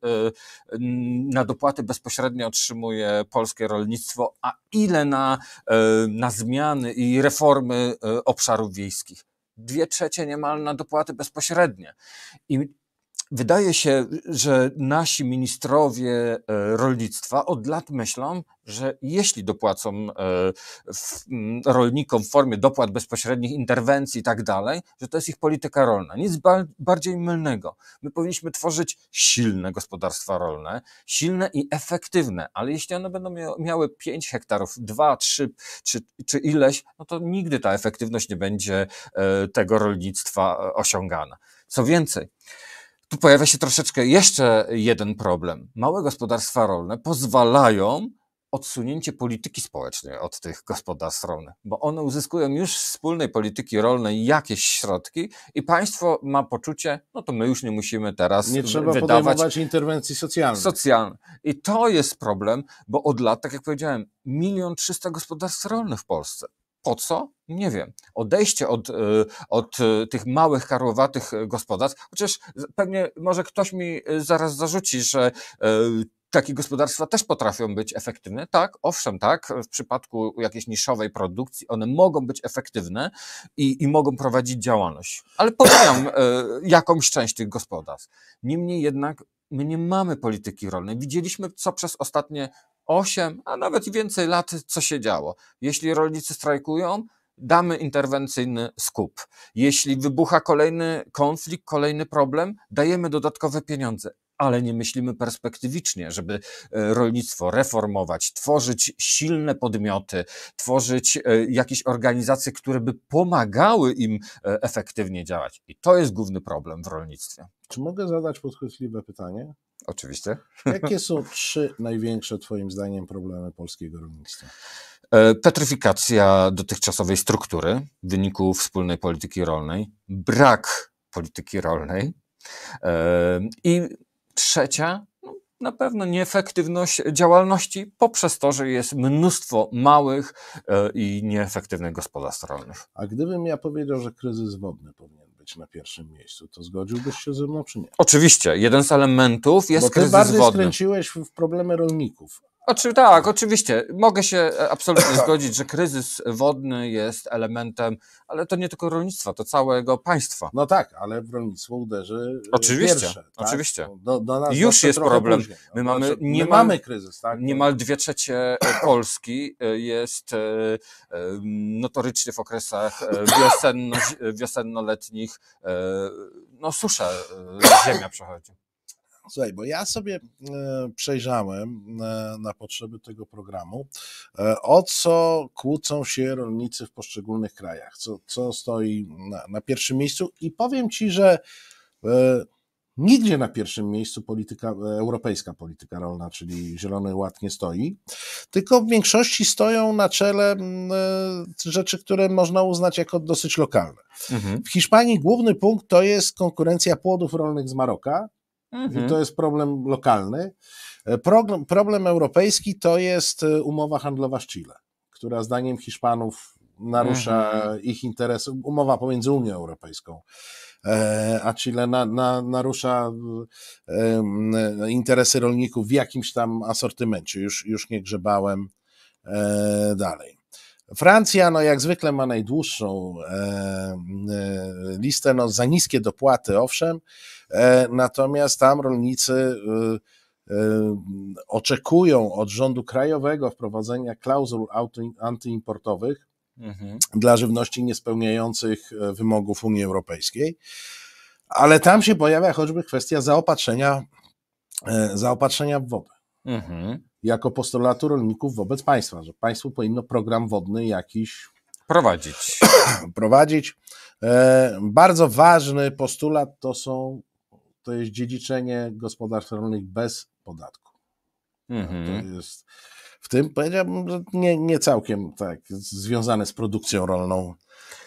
na dopłaty bezpośrednie otrzymuje polskie rolnictwo, a ile na, e, na zmiany i reformy obszarów wiejskich dwie trzecie niemal na dopłaty bezpośrednie. I Wydaje się, że nasi ministrowie e, rolnictwa od lat myślą, że jeśli dopłacą e, mm, rolnikom w formie dopłat bezpośrednich, interwencji i tak dalej, że to jest ich polityka rolna. Nic bardziej mylnego. My powinniśmy tworzyć silne gospodarstwa rolne, silne i efektywne, ale jeśli one będą miały 5 hektarów, 2, 3 czy, czy ileś, no to nigdy ta efektywność nie będzie e, tego rolnictwa osiągana. Co więcej, tu pojawia się troszeczkę jeszcze jeden problem. Małe gospodarstwa rolne pozwalają odsunięcie polityki społecznej od tych gospodarstw rolnych, bo one uzyskują już z wspólnej polityki rolnej jakieś środki i państwo ma poczucie, no to my już nie musimy teraz nie trzeba wydawać podejmować
interwencji socjalnych.
Socjalnych. I to jest problem, bo od lat, tak jak powiedziałem, milion trzysta gospodarstw rolnych w Polsce. Po co? Nie wiem. Odejście od, y, od y, tych małych, karłowatych y, gospodarstw, chociaż pewnie może ktoś mi zaraz zarzuci, że takie gospodarstwa też potrafią być efektywne. Tak, owszem, tak. W przypadku jakiejś niszowej produkcji one mogą być efektywne i, i mogą prowadzić działalność. Ale podają jakąś część tych gospodarstw. Niemniej jednak my nie mamy polityki rolnej. Widzieliśmy, co przez ostatnie 8, a nawet i więcej lat, co się działo. Jeśli rolnicy strajkują, damy interwencyjny skup. Jeśli wybucha kolejny konflikt, kolejny problem, dajemy dodatkowe pieniądze. Ale nie myślimy perspektywicznie, żeby e, rolnictwo reformować, tworzyć silne podmioty, tworzyć e, jakieś organizacje, które by pomagały im e, efektywnie działać. I to jest
główny problem w rolnictwie. Czy mogę zadać podchwytliwe pytanie? Oczywiście. Jakie są trzy największe, Twoim zdaniem, problemy polskiego rolnictwa? E, petryfikacja
dotychczasowej struktury w wyniku wspólnej polityki rolnej, brak polityki rolnej e, i trzecia no, na pewno nieefektywność działalności poprzez to, że jest mnóstwo małych e, i nieefektywnych
gospodarstw rolnych. A gdybym ja powiedział, że kryzys wodny powinien być na pierwszym miejscu. To zgodziłbyś się ze mną, czy nie?
Oczywiście. Jeden z elementów jest Bo ty kryzys bardziej skręciłeś
w problemy rolników,
Oczy, tak, oczywiście. Mogę się e, absolutnie zgodzić, że kryzys wodny jest elementem, ale to nie tylko rolnictwa, to całego państwa. No tak, ale w rolnictwo uderzy e, Oczywiście, pierwsze, tak? oczywiście. No, do, do nas Już jest problem. Później. No, my, znaczy, mamy, znaczy, niemal, my mamy kryzys, tak? Niemal dwie trzecie e, Polski jest notorycznie w okresach wiosenno, wiosennoletnich no susza, ziemia przechodzi.
Słuchaj, bo ja sobie e, przejrzałem e, na potrzeby tego programu, e, o co kłócą się rolnicy w poszczególnych krajach, co, co stoi na, na pierwszym miejscu i powiem Ci, że nigdzie na pierwszym miejscu polityka, europejska polityka rolna, czyli Zielony Ład nie stoi, tylko w większości stoją na czele rzeczy, które można uznać jako dosyć lokalne. Mhm. W Hiszpanii główny punkt to jest konkurencja płodów rolnych z Maroka, Mhm. I to jest problem lokalny. E, problem, problem europejski to jest e, umowa handlowa z Chile, która zdaniem Hiszpanów narusza mhm. ich interesy, umowa pomiędzy Unią Europejską e, a Chile na, na, narusza interesy rolników w jakimś tam asortymencie. Już, już nie grzebałem dalej. Francja, no jak zwykle, ma najdłuższą listę, no za niskie dopłaty, owszem, E, natomiast tam rolnicy y, y, oczekują od rządu krajowego wprowadzenia klauzul antyimportowych mhm. dla żywności niespełniających e, wymogów Unii Europejskiej. Ale tam się pojawia choćby kwestia zaopatrzenia, e, zaopatrzenia w wodę. Mhm. Jako postulatu rolników wobec państwa, że państwo powinno program wodny jakiś prowadzić. prowadzić. Bardzo ważny postulat to są to jest dziedziczenie gospodarstw rolnych bez podatku. Mhm. To jest w tym, powiedziałbym, że nie, nie całkiem tak związane z produkcją rolną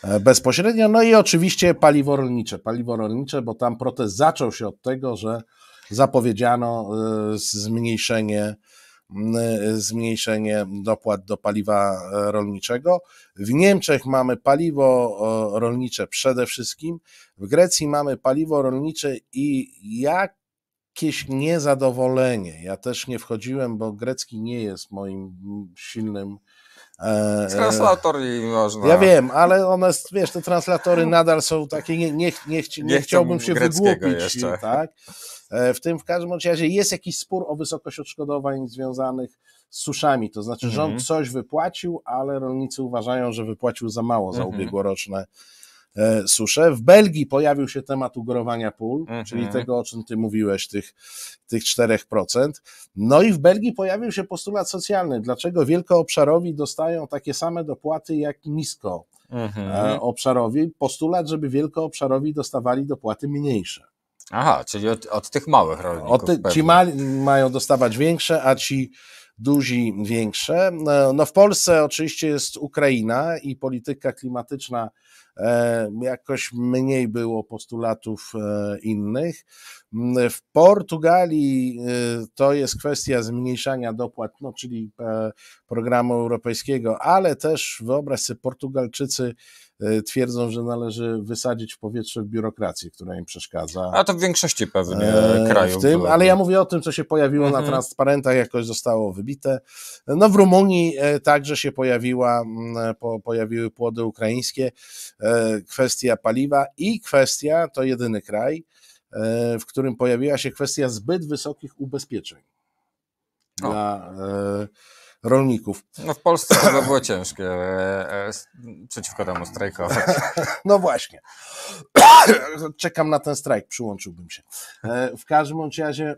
e, bezpośrednio. No i oczywiście paliwo rolnicze. Paliwo rolnicze, bo tam protest zaczął się od tego, że zapowiedziano e, zmniejszenie Mm, y, zmniejszenie dopłat do paliwa rolniczego. W Niemczech mamy paliwo rolnicze przede wszystkim, w Grecji mamy paliwo rolnicze i jak jakieś niezadowolenie. Ja też nie wchodziłem, bo grecki nie jest moim mm, silnym. E, e Translator i
można. Ja wiem,
ale one, wiesz, te translatory nadal są takie, nie, nie, nie, nie, nie chciałbym się wygłupić. Tak? E, w tym w każdym razie jest jakiś spór o wysokość odszkodowań związanych z suszami, to znaczy mhm. rząd coś wypłacił, ale rolnicy uważają, że wypłacił za mało za mhm. ubiegłoroczne e, susze. W Belgii pojawił się temat ugorowania pól, mhm. czyli tego, o czym ty mówiłeś, tych, tych 4%. No i w Belgii pojawił się postulat socjalny. Dlaczego wielkoobszarowi dostają takie same dopłaty jak nisko
mhm. E,
obszarowi? Postulat, żeby wielkoobszarowi dostawali dopłaty mniejsze.
Aha, czyli od, od tych małych rolników. Te, ci
mali mają dostawać większe, a ci duzi większe. No, no w Polsce oczywiście jest Ukraina i polityka klimatyczna e, jakoś mniej było postulatów e, innych. Mm, w Portugalii e, to jest kwestia zmniejszania dopłat, no, czyli programu europejskiego, ale też wyobraź sobie, Portugalczycy E, twierdzą, że należy wysadzić w powietrze biurokrację, która im przeszkadza.
A to w większości pewnie e, krajów. tym, ale
ja mówię o tym, co się pojawiło mhm. na transparentach, jakoś zostało wybite. No w Rumunii e, także się pojawiła, po, pojawiły płody ukraińskie, kwestia paliwa i kwestia, to jedyny kraj, w którym pojawiła się kwestia zbyt wysokich ubezpieczeń.
No. Dla, rolników. No w Polsce to było ciężkie e, e, przeciwko temu strajkować.
No właśnie. Czekam na ten strajk, przyłączyłbym się. E, w każdym razie,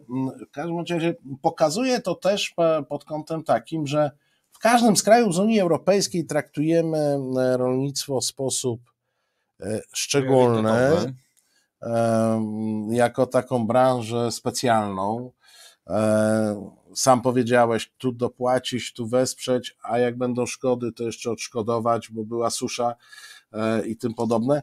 w każdym razie pokazuje to też pod kątem takim, że w każdym z krajów z Unii Europejskiej traktujemy rolnictwo w sposób szczególny, jako taką branżę specjalną. E, sam powiedziałeś, tu dopłacić, tu wesprzeć, a jak będą szkody, to jeszcze odszkodować, bo była susza e, i tym podobne.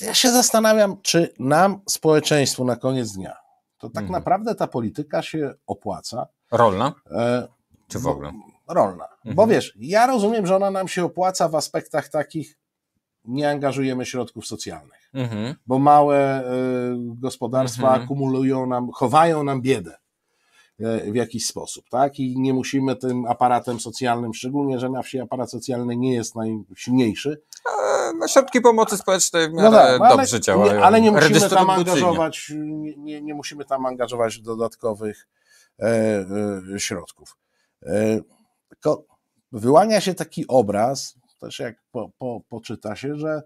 Ja się zastanawiam, czy nam, społeczeństwu, na koniec dnia, to tak mhm. naprawdę ta polityka się opłaca. Rolna? E, czy w ogóle? rolna. Mhm. Bo wiesz, ja rozumiem, że ona nam się opłaca w aspektach takich, nie angażujemy środków socjalnych, mhm. bo małe e, gospodarstwa mhm. akumulują nam, chowają nam biedę e, w jakiś sposób, tak? I nie musimy tym aparatem socjalnym, szczególnie, że na wsi aparat socjalny nie jest najsilniejszy. E, no, środki pomocy społecznej w no miarę tak, no tak, ale, dobrze działają. Nie, ale nie musimy tam angażować, nie, nie, musimy tam angażować dodatkowych e, e, środków. E, tylko wyłania się taki obraz, też jak po, po, poczyta się, że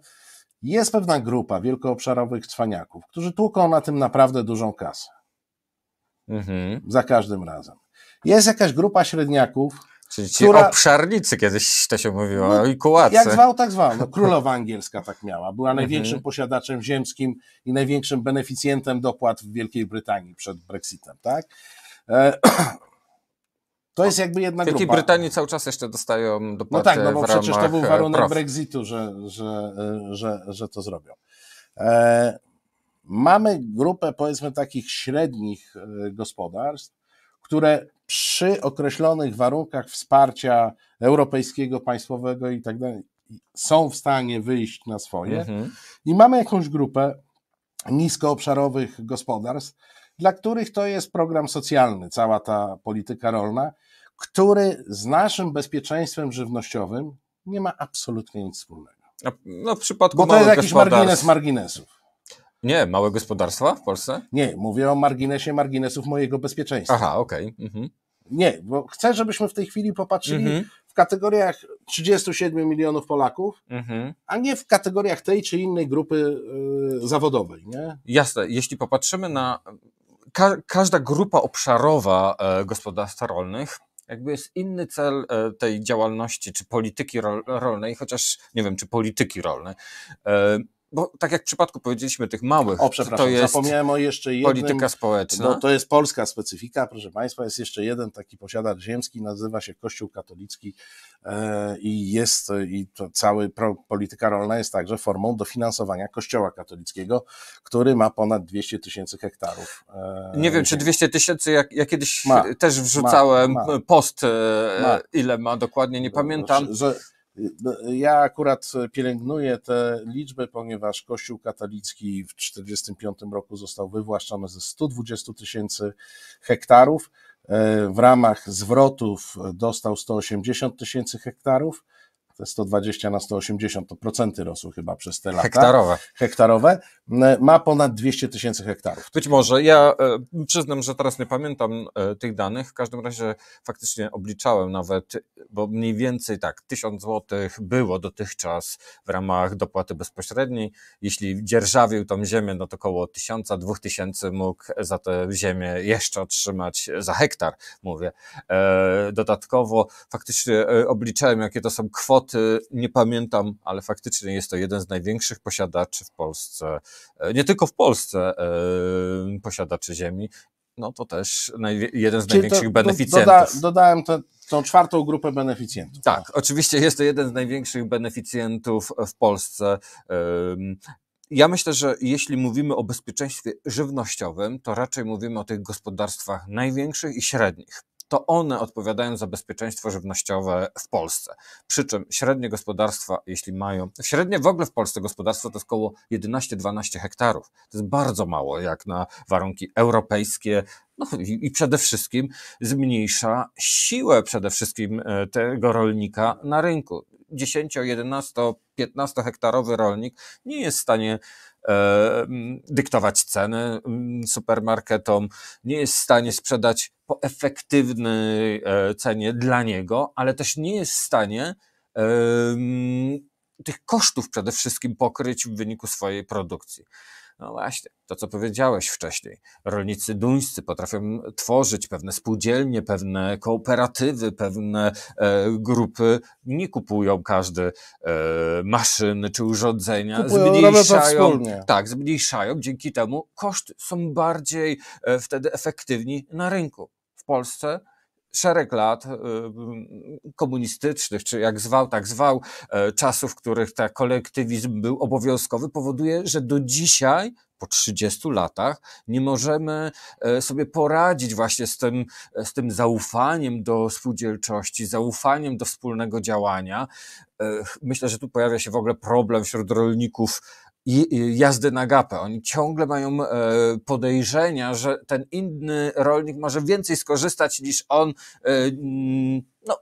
jest pewna grupa wielkoobszarowych cwaniaków, którzy tłuką na tym naprawdę dużą kasę. Mhm. Za każdym razem. Jest jakaś grupa średniaków, Czyli ci która... obszarnicy kiedyś to się mówiło,
no, i kułacy. Jak zwał,
tak zwał. No, królowa angielska tak miała. Była mhm. największym posiadaczem ziemskim i największym beneficjentem dopłat w Wielkiej Brytanii przed Brexitem, tak? E To jest jakby jedna Wielkiej grupa.
Brytanii cały czas jeszcze dostają do No tak, no bo przecież to był e, warunek prof.
Brexitu, że, że, e, że, że to zrobią. E, mamy grupę powiedzmy takich średnich e, gospodarstw, które przy określonych warunkach wsparcia europejskiego, państwowego i tak dalej są w stanie wyjść na swoje. Mhm. I mamy jakąś grupę niskoobszarowych gospodarstw, dla których to jest program socjalny, cała ta polityka rolna, który z naszym bezpieczeństwem żywnościowym nie ma absolutnie nic wspólnego. No, w przypadku Bo to jest jakiś margines marginesów. Nie, małe gospodarstwa w Polsce? Nie, mówię o marginesie marginesów mojego bezpieczeństwa. Aha, okej. Okay. Mhm. Nie, bo chcę, żebyśmy w tej chwili popatrzyli mhm. w kategoriach 37 milionów Polaków, mhm. a nie w kategoriach tej czy innej grupy y, zawodowej. Nie?
Jasne, jeśli popatrzymy na ka każda grupa obszarowa e, gospodarstw rolnych jakby jest inny cel e, tej działalności czy polityki rolnej, chociaż nie wiem, czy polityki rolnej. E, bo tak jak w przypadku powiedzieliśmy tych
małych, o, przepraszam, to jest zapomniałem o jeszcze jednym, polityka społeczna. No to jest polska specyfika, proszę Państwa, jest jeszcze jeden taki posiadacz ziemski, nazywa się Kościół Katolicki e, i jest, i to cały pro, polityka rolna jest także formą dofinansowania Kościoła Katolickiego, który ma ponad 200 tysięcy hektarów. E, Nie wiem, czy
200 tysięcy, ja, ja kiedyś ma, też wrzucałem ma, ma. post, e, ile ma dokładnie, nie pamiętam.
Że, no, ja akurat pielęgnuję te liczby, ponieważ Kościół katolicki w 1945 roku został wywłaszczony ze 120 tysięcy hektarów. E, w ramach zwrotów dostał 180 tysięcy hektarów te 120 na 180 to procenty rosły chyba przez te lata. Hektarowe. Hektarowe. E, ma ponad 200 tysięcy hektarów.
Być może. Ja e, przyznam, że teraz nie pamiętam e, tych danych. W każdym razie faktycznie obliczałem nawet, bo mniej więcej tak, 1000 zł było dotychczas w ramach dopłaty bezpośredniej. Jeśli dzierżawił tą ziemię, no to około 1000, 2000 mógł za tę ziemię jeszcze otrzymać za hektar, mówię. dodatkowo faktycznie obliczałem, jakie to są kwoty nie pamiętam, ale faktycznie jest to jeden z największych posiadaczy w Polsce, e, nie tylko w Polsce, e, posiadaczy ziemi. No to też jeden z Czyli największych to, beneficjentów. Doda,
dodałem to, tą czwartą grupę beneficjentów.
Tak, oczywiście jest to jeden z największych beneficjentów w Polsce. Ja myślę, że jeśli mówimy o bezpieczeństwie żywnościowym, to raczej mówimy o tych gospodarstwach największych i średnich to one odpowiadają za bezpieczeństwo żywnościowe w Polsce. Przy czym średnie gospodarstwa, jeśli mają, średnie w ogóle w Polsce gospodarstwo to jest około 11-12 hektarów. To jest bardzo mało, jak na warunki europejskie, no i przede wszystkim zmniejsza siłę przede wszystkim e, tego rolnika na rynku. 10, 11, 15 hektarowy rolnik nie jest w stanie E, dyktować ceny mm, supermarketom, nie jest w stanie sprzedać po efektywnej e, cenie dla niego, ale też nie jest w stanie tych kosztów przede wszystkim pokryć w wyniku swojej produkcji. No właśnie, to co powiedziałeś wcześniej. Rolnicy duńscy potrafią tworzyć pewne spółdzielnie, pewne kooperatywy, pewne e, grupy. Nie kupują każdy e, maszyny czy urządzenia. Kupują zmniejszają, tak, zmniejszają. Dzięki temu koszty są bardziej e, wtedy efektywni na rynku. W Polsce szereg lat y, komunistycznych, czy jak zwał, tak zwał, e, czasów, w których ten kolektywizm był obowiązkowy, powoduje, że do dzisiaj po 30 latach nie możemy e, sobie poradzić właśnie z tym, e, z tym zaufaniem do spółdzielczości, zaufaniem do wspólnego działania. Myślę, że tu pojawia się w ogóle problem wśród rolników Y, jazdy na gapę. Oni ciągle mają e, podejrzenia, że ten inny rolnik może więcej skorzystać niż on, e, no,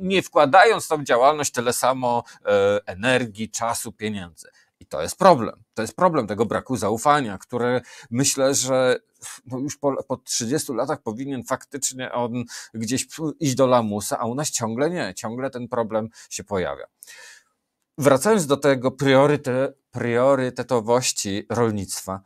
nie wkładając tą działalność tyle samo e, energii, czasu, pieniędzy. I to jest problem. To jest problem tego braku zaufania, który myślę, że no już po, po 30 latach powinien faktycznie on gdzieś iść do lamusa, a u nas ciągle nie, ciągle ten problem się pojawia. Wracając do tego prioryte, priorytetowości rolnictwa,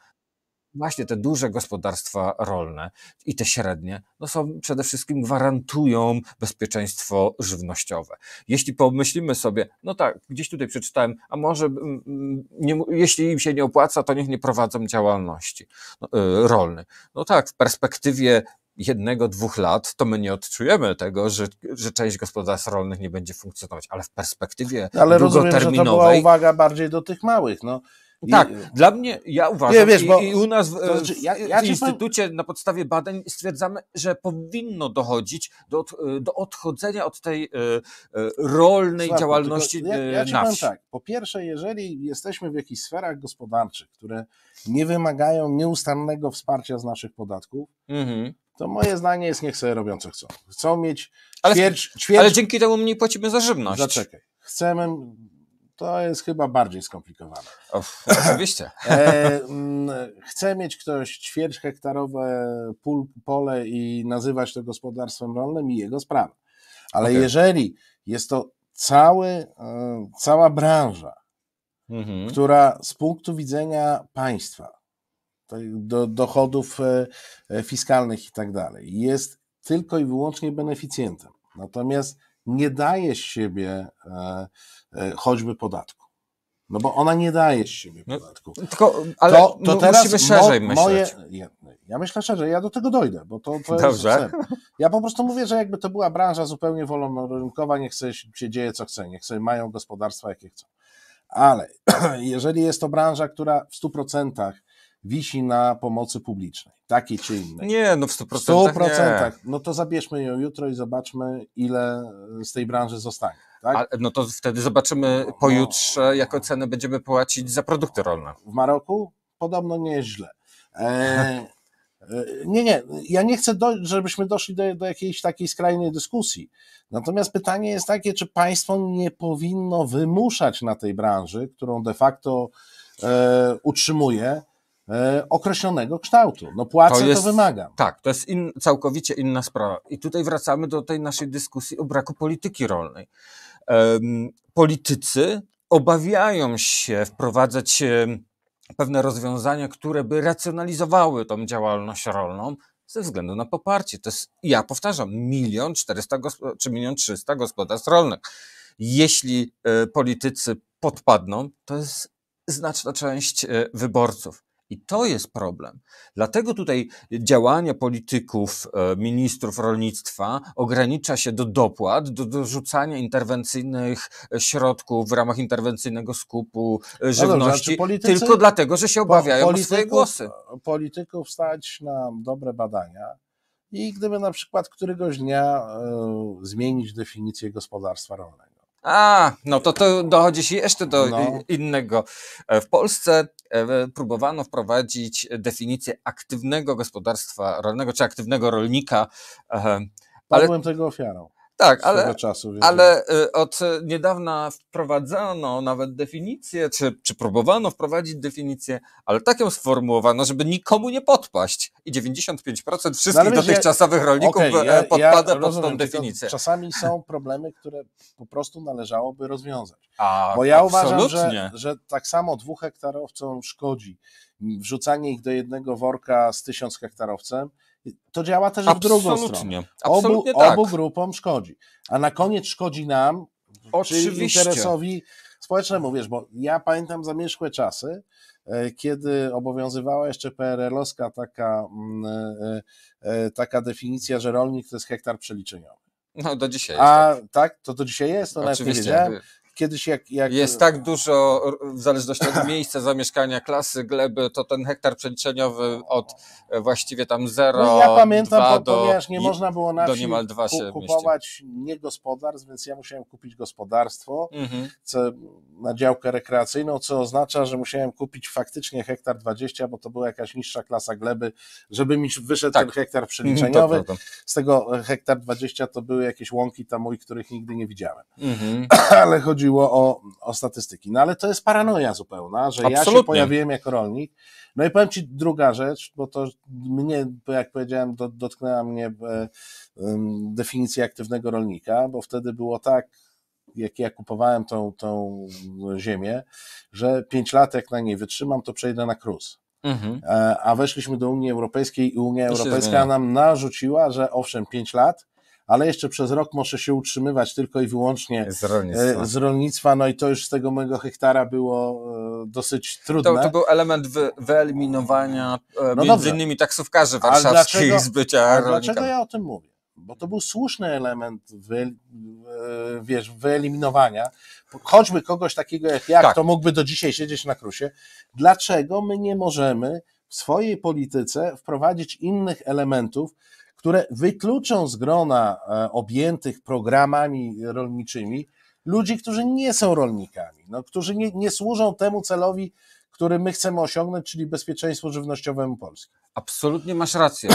właśnie te duże gospodarstwa rolne i te średnie, no są przede wszystkim gwarantują bezpieczeństwo żywnościowe. Jeśli pomyślimy sobie, no tak, gdzieś tutaj przeczytałem, a może mm, mm, nie, jeśli im się nie opłaca, to niech nie prowadzą działalności no, y, rolnej. No tak, w perspektywie jednego, dwóch lat, to my nie odczujemy tego, że, że część gospodarstw rolnych nie będzie funkcjonować, ale w perspektywie
no, ale długoterminowej... Rozumiem, że to była uwaga bardziej do tych małych, no. I... Tak, dla mnie, ja uważam, wiesz, bo... i, i u nas w, to znaczy, ja, ja w instytucie
powiem... na podstawie badań stwierdzamy, że powinno dochodzić do, do odchodzenia od tej e, e rolnej działalności
ja, e, ja na tak, po pierwsze, jeżeli jesteśmy w jakichś sferach gospodarczych, które nie wymagają nieustannego wsparcia z naszych podatków, mhm to moje zdanie jest niech sobie robią co chcą. Chcą mieć ale, ćwierć, ćwierć... ale dzięki temu mniej płacimy za żywność. Zaczekaj. Chcemy, to jest chyba bardziej skomplikowane. Of, oczywiście. E, m, mm, chce mieć ktoś ćwierć hektarowe pól, pole i nazywać to gospodarstwem rolnym i jego sprawa. Ale okay. jeżeli jest to cały, e, cała branża, mhm. która z punktu widzenia państwa tak, do, dochodów e, e, fiskalnych i tak dalej. Jest tylko i wyłącznie beneficjentem. Natomiast nie daje z siebie e, choćby podatku. No bo ona nie daje z siebie no, podatku. No, tylko, ale to, to teraz musimy szerzej mo, moje, myśleć. Ja, myślę szerzej, ja do tego dojdę, bo to, to Dobrze. Ja po prostu mówię, że jakby to była branża zupełnie wolnorynkowa, niech sobie się dzieje co chce, niech sobie mają gospodarstwa jakie chcą. Ale jeżeli jest to branża, która w 100% wisi na pomocy publicznej, takiej czy innej. Nie, no w 100%. 100% No to zabierzmy ją jutro i zobaczmy, ile z tej branży zostanie. Tak? A, no to wtedy
zobaczymy no, no. pojutrze, no, jaką cenę będziemy płacić za produkty rolne.
W Maroku podobno nie jest źle. E, e, nie, nie, ja nie chcę, do, żebyśmy doszli do, do jakiejś takiej skrajnej dyskusji. Natomiast pytanie jest takie, czy państwo nie powinno wymuszać na tej branży, którą de facto e, utrzymuje, E, określonego kształtu. No płacę, to, jest, to wymagam.
Tak, to jest in, całkowicie inna sprawa. I tutaj wracamy do tej naszej dyskusji o braku polityki rolnej. Um, politycy obawiają się wprowadzać e, pewne rozwiązania, które by racjonalizowały tą działalność rolną ze względu na poparcie. To jest, ja powtarzam, milion czterysta czy milion trzysta gospodarstw rolnych. Jeśli e, politycy podpadną, to jest znaczna część wyborców. I to jest problem. Dlatego tutaj działania polityków, e, ministrów rolnictwa ogranicza się do dopłat, do dorzucania interwencyjnych e, środków w ramach interwencyjnego skupu e, no żywności, no tylko dlatego, że się obawiają po, polityków, o swoje głosy.
Polityków stać na dobre badania i gdyby na przykład któregoś dnia y, zmienić definicję gospodarstwa rolnego a,
no to, to dochodzi się jeszcze do no. innego. E, w Polsce e, próbowano wprowadzić definicję aktywnego gospodarstwa rolnego czy aktywnego rolnika. E, ale... byłem tego ofiarą. Tak, ale, czasu, więc... ale y, od niedawna wprowadzano nawet definicję, czy, czy próbowano wprowadzić definicję, ale tak ją sformułowano, żeby nikomu nie podpaść. I 95% wszystkich no, dotychczasowych rolników okay, e, ja, podpada ja rozumiem, pod tą definicję.
Czasami są problemy, które po prostu należałoby rozwiązać. A, Bo ja absolutnie. uważam, że, że tak samo dwóch hektarowcom szkodzi wrzucanie ich do jednego worka z tysiąc hektarowcem, to działa też Absolutnie. w drugą stronę. Obu, tak. obu grupom szkodzi. A na koniec szkodzi nam, Oczywiście. czyli interesowi społecznemu. No wiesz, bo ja pamiętam zamieszkłe czasy, e, kiedy obowiązywała jeszcze PRL-owska taka, mm, e, e, taka definicja, że rolnik to jest hektar przeliczeniowy.
No do dzisiaj jest.
A tak, tak to do dzisiaj jest, to Oczywiście. nawet nie wiedziałem kiedyś jak, jak... Jest
tak dużo, w zależności od miejsca zamieszkania, klasy, gleby, to ten hektar przeliczeniowy od e, właściwie tam zero. no, Ja pamiętam, bo, do, ponieważ nie i, można było na niemal dwa się kupować
mieści. nie gospodarstw, więc ja musiałem kupić gospodarstwo mhm. co, na działkę rekreacyjną, co oznacza, że musiałem kupić faktycznie hektar 20, bo to była jakaś niższa klasa gleby, żeby mi wyszedł tak. ten hektar mhm, przeliczeniowy. Mhm, Z tego e, hektar 20 to były jakieś łąki tam, których nigdy nie widziałem. Mhm. Ale chodzi chodziło o, o statystyki. No ale to jest paranoja zupełna, że Absolutnie. ja się pojawiłem jako rolnik. No i powiem Ci druga rzecz, bo to mnie, jak powiedziałem, do, dotknęła mnie e, definicja aktywnego rolnika, bo wtedy było tak, jak ja kupowałem tą, tą ziemię, że pięć lat jak na niej wytrzymam, to przejdę na kruz. Mhm. E, a weszliśmy do Unii Europejskiej i Unia Europejska nam narzuciła, że owszem, pięć lat, ale jeszcze przez rok muszę się utrzymywać tylko i wyłącznie z rolnictwa. E, z rolnictwa no i to już z tego mojego hektara było e, dosyć trudne. To, to był
element wy,
wyeliminowania e, no między dobrze. innymi taksówkarzy warszawskich dlaczego, z bycia Dlaczego ja o tym mówię? Bo to był słuszny element wy, wiesz, wyeliminowania. Choćby kogoś takiego jak ja, tak. kto mógłby do dzisiaj siedzieć na krusie. Dlaczego my nie możemy w swojej polityce wprowadzić innych elementów, które wykluczą z grona e, objętych programami rolniczymi ludzi, którzy nie są rolnikami, no, którzy nie, nie służą temu celowi, który my chcemy osiągnąć, czyli bezpieczeństwo żywnościowemu Polski.
Absolutnie masz rację.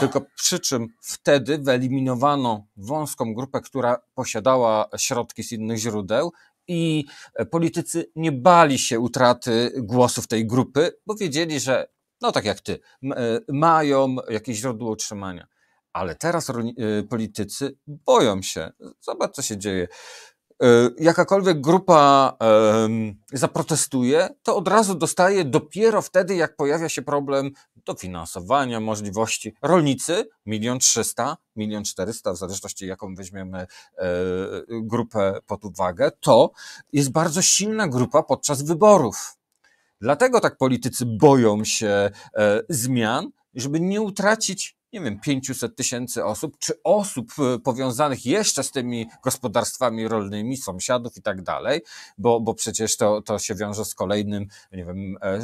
Tylko przy czym wtedy wyeliminowano wąską grupę, która posiadała środki z innych źródeł. I politycy nie bali się utraty głosów tej grupy, bo wiedzieli, że no tak jak ty, e, mają jakieś źródło utrzymania. Ale teraz y, politycy boją się. Zobacz, co się dzieje. Y, jakakolwiek grupa zaprotestuje, to od razu dostaje dopiero wtedy, jak pojawia się problem dofinansowania, możliwości. Rolnicy milion trzysta, milion czterysta, w zależności jaką weźmiemy e, grupę pod uwagę, to jest bardzo silna grupa podczas wyborów. Dlatego tak politycy boją się e, zmian, żeby nie utracić nie wiem, 500 tysięcy osób, czy osób e, powiązanych jeszcze z tymi gospodarstwami rolnymi, sąsiadów i tak dalej, bo, bo przecież to, to się wiąże z kolejnym, nie wiem, e, e,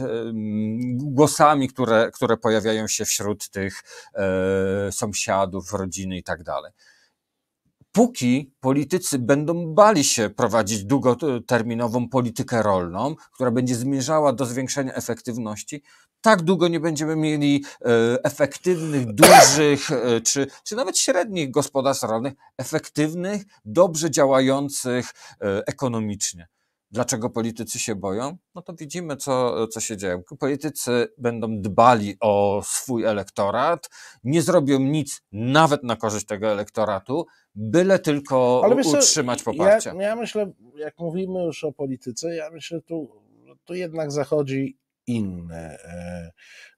głosami, które, które pojawiają się wśród tych sąsiadów, rodziny i tak dalej póki politycy będą bali się prowadzić długoterminową politykę rolną, która będzie zmierzała do zwiększenia efektywności, tak długo nie będziemy mieli e, efektywnych, dużych e, czy, czy nawet średnich gospodarstw rolnych, efektywnych, dobrze działających e, ekonomicznie. Dlaczego politycy się boją? No to widzimy, co, co się dzieje. Politycy będą dbali o swój elektorat, nie zrobią nic nawet na korzyść tego elektoratu, byle tylko utrzymać poparcie.
Ja, ja, myślę, jak mówimy już o polityce, ja myślę, tu, tu jednak zachodzi inny, e,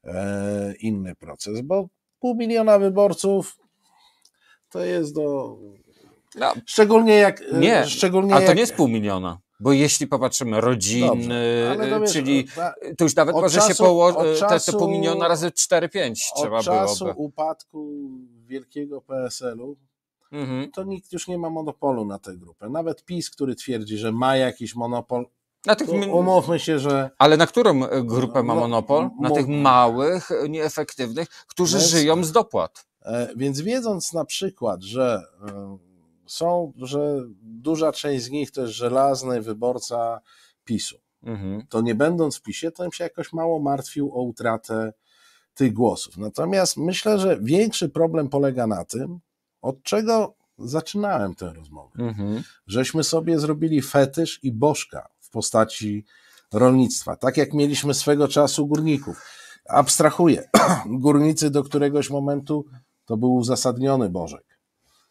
e, inny proces, bo pół miliona wyborców to jest do... No, szczególnie jak... E, nie, szczególnie a to jak, nie jest pół miliona.
Bo jeśli popatrzymy, rodziny, Dobrze, czyli to już nawet może czasu, się położyć te, te pół miliona razy 4-5
trzeba byłoby. Od czasu upadku wielkiego PSL-u, mhm. to nikt już nie ma monopolu na tę grupę. Nawet PiS, który twierdzi, że ma jakiś monopol, na tych, umówmy się, że. Ale na którą e, grupę ma no, monopol? Na tych
małych, e, nieefektywnych, którzy więc, żyją z dopłat.
E, więc wiedząc na przykład, że są, że duża część z nich to jest żelazny wyborca PiSu, mhm. to nie będąc w PiSie, to im się jakoś mało martwił o utratę tych głosów. Natomiast myślę, że większy problem polega na tym, od czego zaczynałem tę rozmowę. Mhm. Żeśmy sobie zrobili fetysz i bożka w postaci rolnictwa, tak jak mieliśmy swego czasu górników. Abstrahuję. Górnicy do któregoś momentu to był uzasadniony bożek.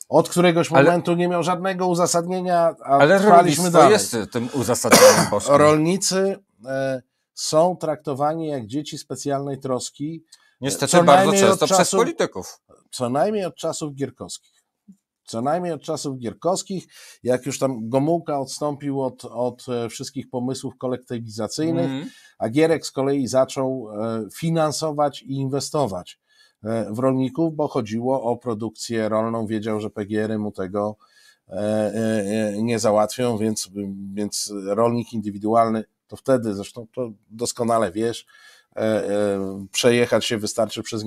Od któregoś ale, momentu nie miał żadnego uzasadnienia, a ale trwaliśmy dalej. jest tym uzasadnionym bożkiem. Rolnicy e, są traktowani jak dzieci specjalnej troski. Niestety bardzo często czasu, przez polityków co najmniej od czasów gierkowskich. Co najmniej od czasów gierkowskich, jak już tam Gomułka odstąpił od, od e, wszystkich pomysłów kolektywizacyjnych, mm. a Gierek z kolei zaczął e, finansować i inwestować e, w rolników, bo chodziło o produkcję rolną. Wiedział, że PGR-y mu tego nie załatwią, więc, więc rolnik indywidualny to wtedy, zresztą to doskonale wiesz, E, e, przejechać się wystarczy przez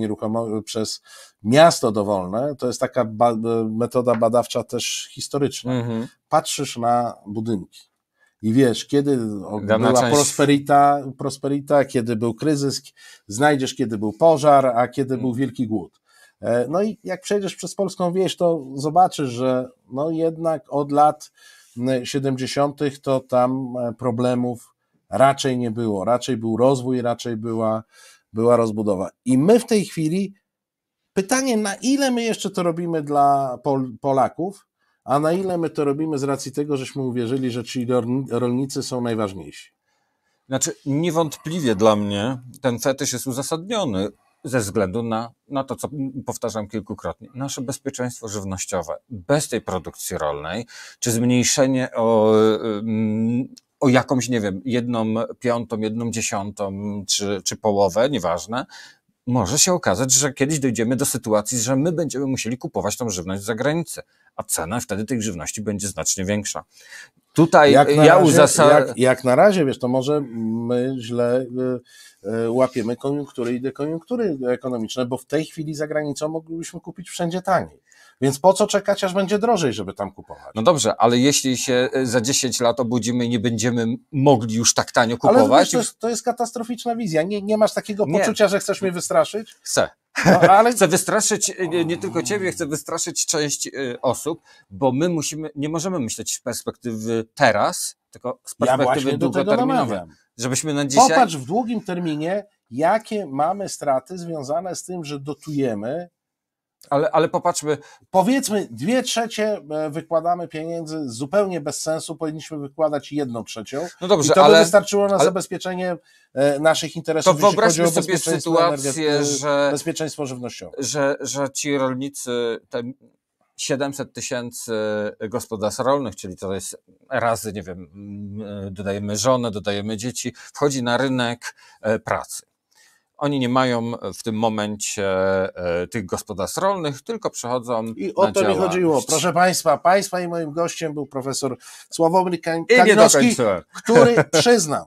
przez miasto dowolne, to jest taka ba e, metoda badawcza też historyczna. Mhm. Patrzysz na budynki. I wiesz, kiedy była część. prosperita, prosperita, kiedy był kryzys, znajdziesz, kiedy był pożar, a kiedy był mm. wielki głód. No i jak przejdziesz przez polską wieś, to zobaczysz, że no jednak od lat 70. Mm, to tam problemów raczej nie było. Raczej był rozwój, raczej była, była rozbudowa. I my w tej chwili pytanie, na ile my jeszcze to robimy dla Pol Polaków, a na ile my to robimy z racji tego, żeśmy uwierzyli, że ci rolnicy są najważniejsi.
Znaczy, niewątpliwie dla mnie ten fetysz jest uzasadniony ze względu na, na to, co powtarzam kilkukrotnie, nasze bezpieczeństwo żywnościowe. Bez tej produkcji rolnej, czy zmniejszenie o, o jakąś, nie wiem, jedną piątą, jedną dziesiątą czy, czy połowę, nieważne, może się okazać, że kiedyś dojdziemy do sytuacji, że my będziemy musieli kupować tą żywność za granicę, a cena wtedy tej żywności będzie znacznie większa. Tutaj jak ja uzasadnię. Jak,
jak, na razie, wiesz, to może my źle y, łapiemy koniunktury i dekoniunktury ekonomiczne, bo w tej chwili za granicą moglibyśmy kupić wszędzie taniej. Więc po co czekać, aż będzie drożej, żeby tam
kupować? No dobrze, ale jeśli się e, za 10 lat obudzimy i nie będziemy mogli już tak tanio kupować. Ale wiesz, to, jest,
to jest katastroficzna wizja. Nie, nie masz takiego nie. poczucia, że chcesz mnie wystraszyć?
Chcę. No, ale... Chcę wystraszyć e, nie, nie tylko ciebie, chcę wystraszyć część y, osób, bo my musimy, nie możemy myśleć z perspektywy teraz, tylko z perspektywy ja długoterminowej. Żebyśmy na dzisiaj... Popatrz w
długim terminie, jakie mamy straty związane z tym, że dotujemy ale, ale popatrzmy, powiedzmy, dwie trzecie e, wykładamy pieniędzy zupełnie bez sensu, powinniśmy wykładać jedną trzecią. No dobrze, I to ale, by wystarczyło na ale, zabezpieczenie e, naszych interesów. To wyobraźmy sobie sytuację, że bezpieczeństwo żywnościowe.
Że, że ci rolnicy, te 700 tysięcy gospodarstw rolnych, czyli to jest razy, nie wiem, dodajemy żonę, dodajemy dzieci, wchodzi na rynek e, pracy. Oni nie mają e, w tym momencie e, tych gospodarstw rolnych, tylko przechodzą. I o to mi chodziło.
Proszę Państwa, Państwa i moim gościem był profesor Sławomir Kalinowski, który przyznał,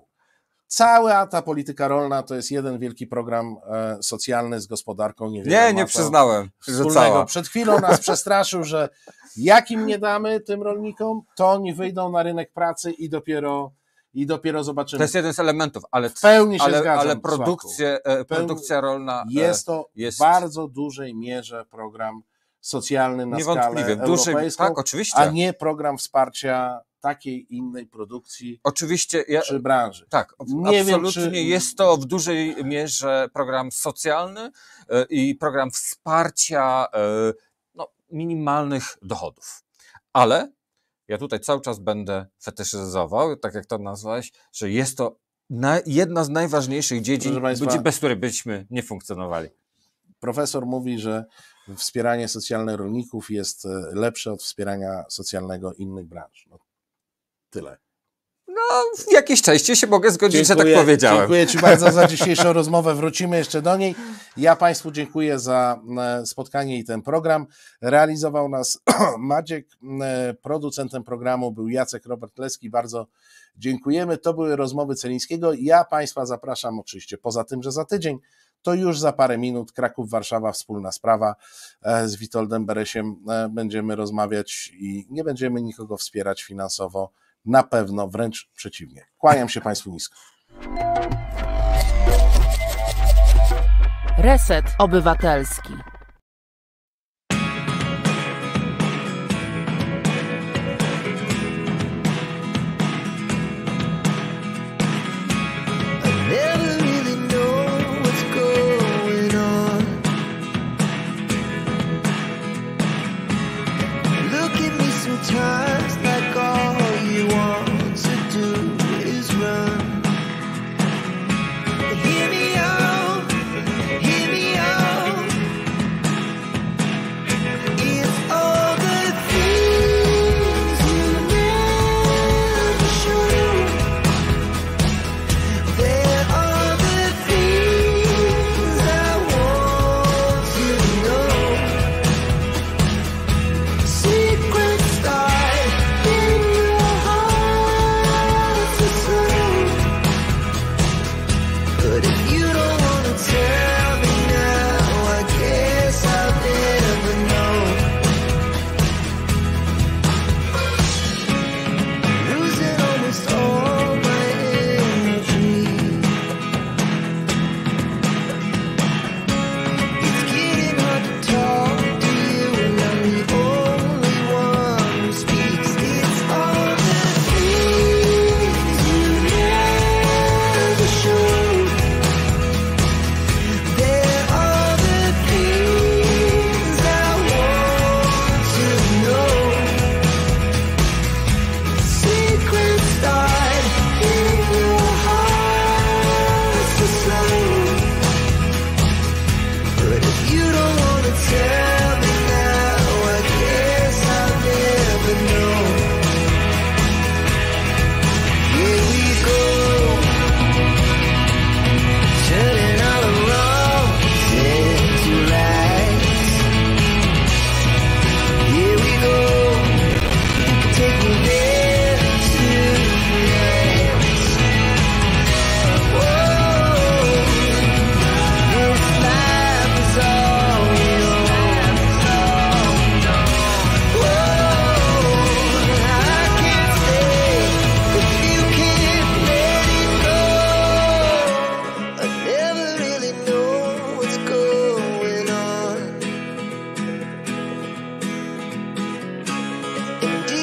Cała ta polityka rolna to jest jeden wielki program e, socjalny z gospodarką. Nie, nie, nie przyznałem, wspólnego. że Przed chwilą nas przestraszył, że jakim nie damy tym rolnikom, to oni wyjdą na rynek pracy i dopiero i dopiero zobaczymy. To jest
jeden z elementów, ale, w pełni się ale, zgadzam, ale e,
produkcja rolna e, jest to jest... w bardzo dużej mierze program socjalny na skalę europejską, tak, oczywiście. a nie program wsparcia takiej innej produkcji
Oczywiście ja, czy branży. Tak, nie absolutnie wiem, czy... jest to w dużej mierze program socjalny e, i program wsparcia no, minimalnych dochodów. Ale ja tutaj cały czas będę fetyszyzował, tak jak to nazwałeś, że jest to na, jedna z najważniejszych dziedzin, Państwa, bez której byśmy
nie funkcjonowali. Profesor mówi, że wspieranie socjalne rolników jest e, lepsze od wspierania socjalnego innych branż. No, tyle.
No,
w jakiejś części się mogę zgodzić, dziękuję, że tak powiedziałem. Dziękuję Ci bardzo
za dzisiejszą rozmowę. Wrócimy jeszcze do niej. Ja Państwu dziękuję za e, spotkanie i ten program. Realizował nas Maciek. E, producentem programu był Jacek Robert Leski. Bardzo dziękujemy. To były rozmowy Celińskiego. Ja Państwa zapraszam oczywiście poza tym, że za tydzień to już za parę minut Kraków, Warszawa, wspólna sprawa. E, z Witoldem Beresiem będziemy rozmawiać i nie będziemy nikogo wspierać finansowo na pewno, wręcz przeciwnie. Kłaniam się Państwu nisko. Reset Obywatelski.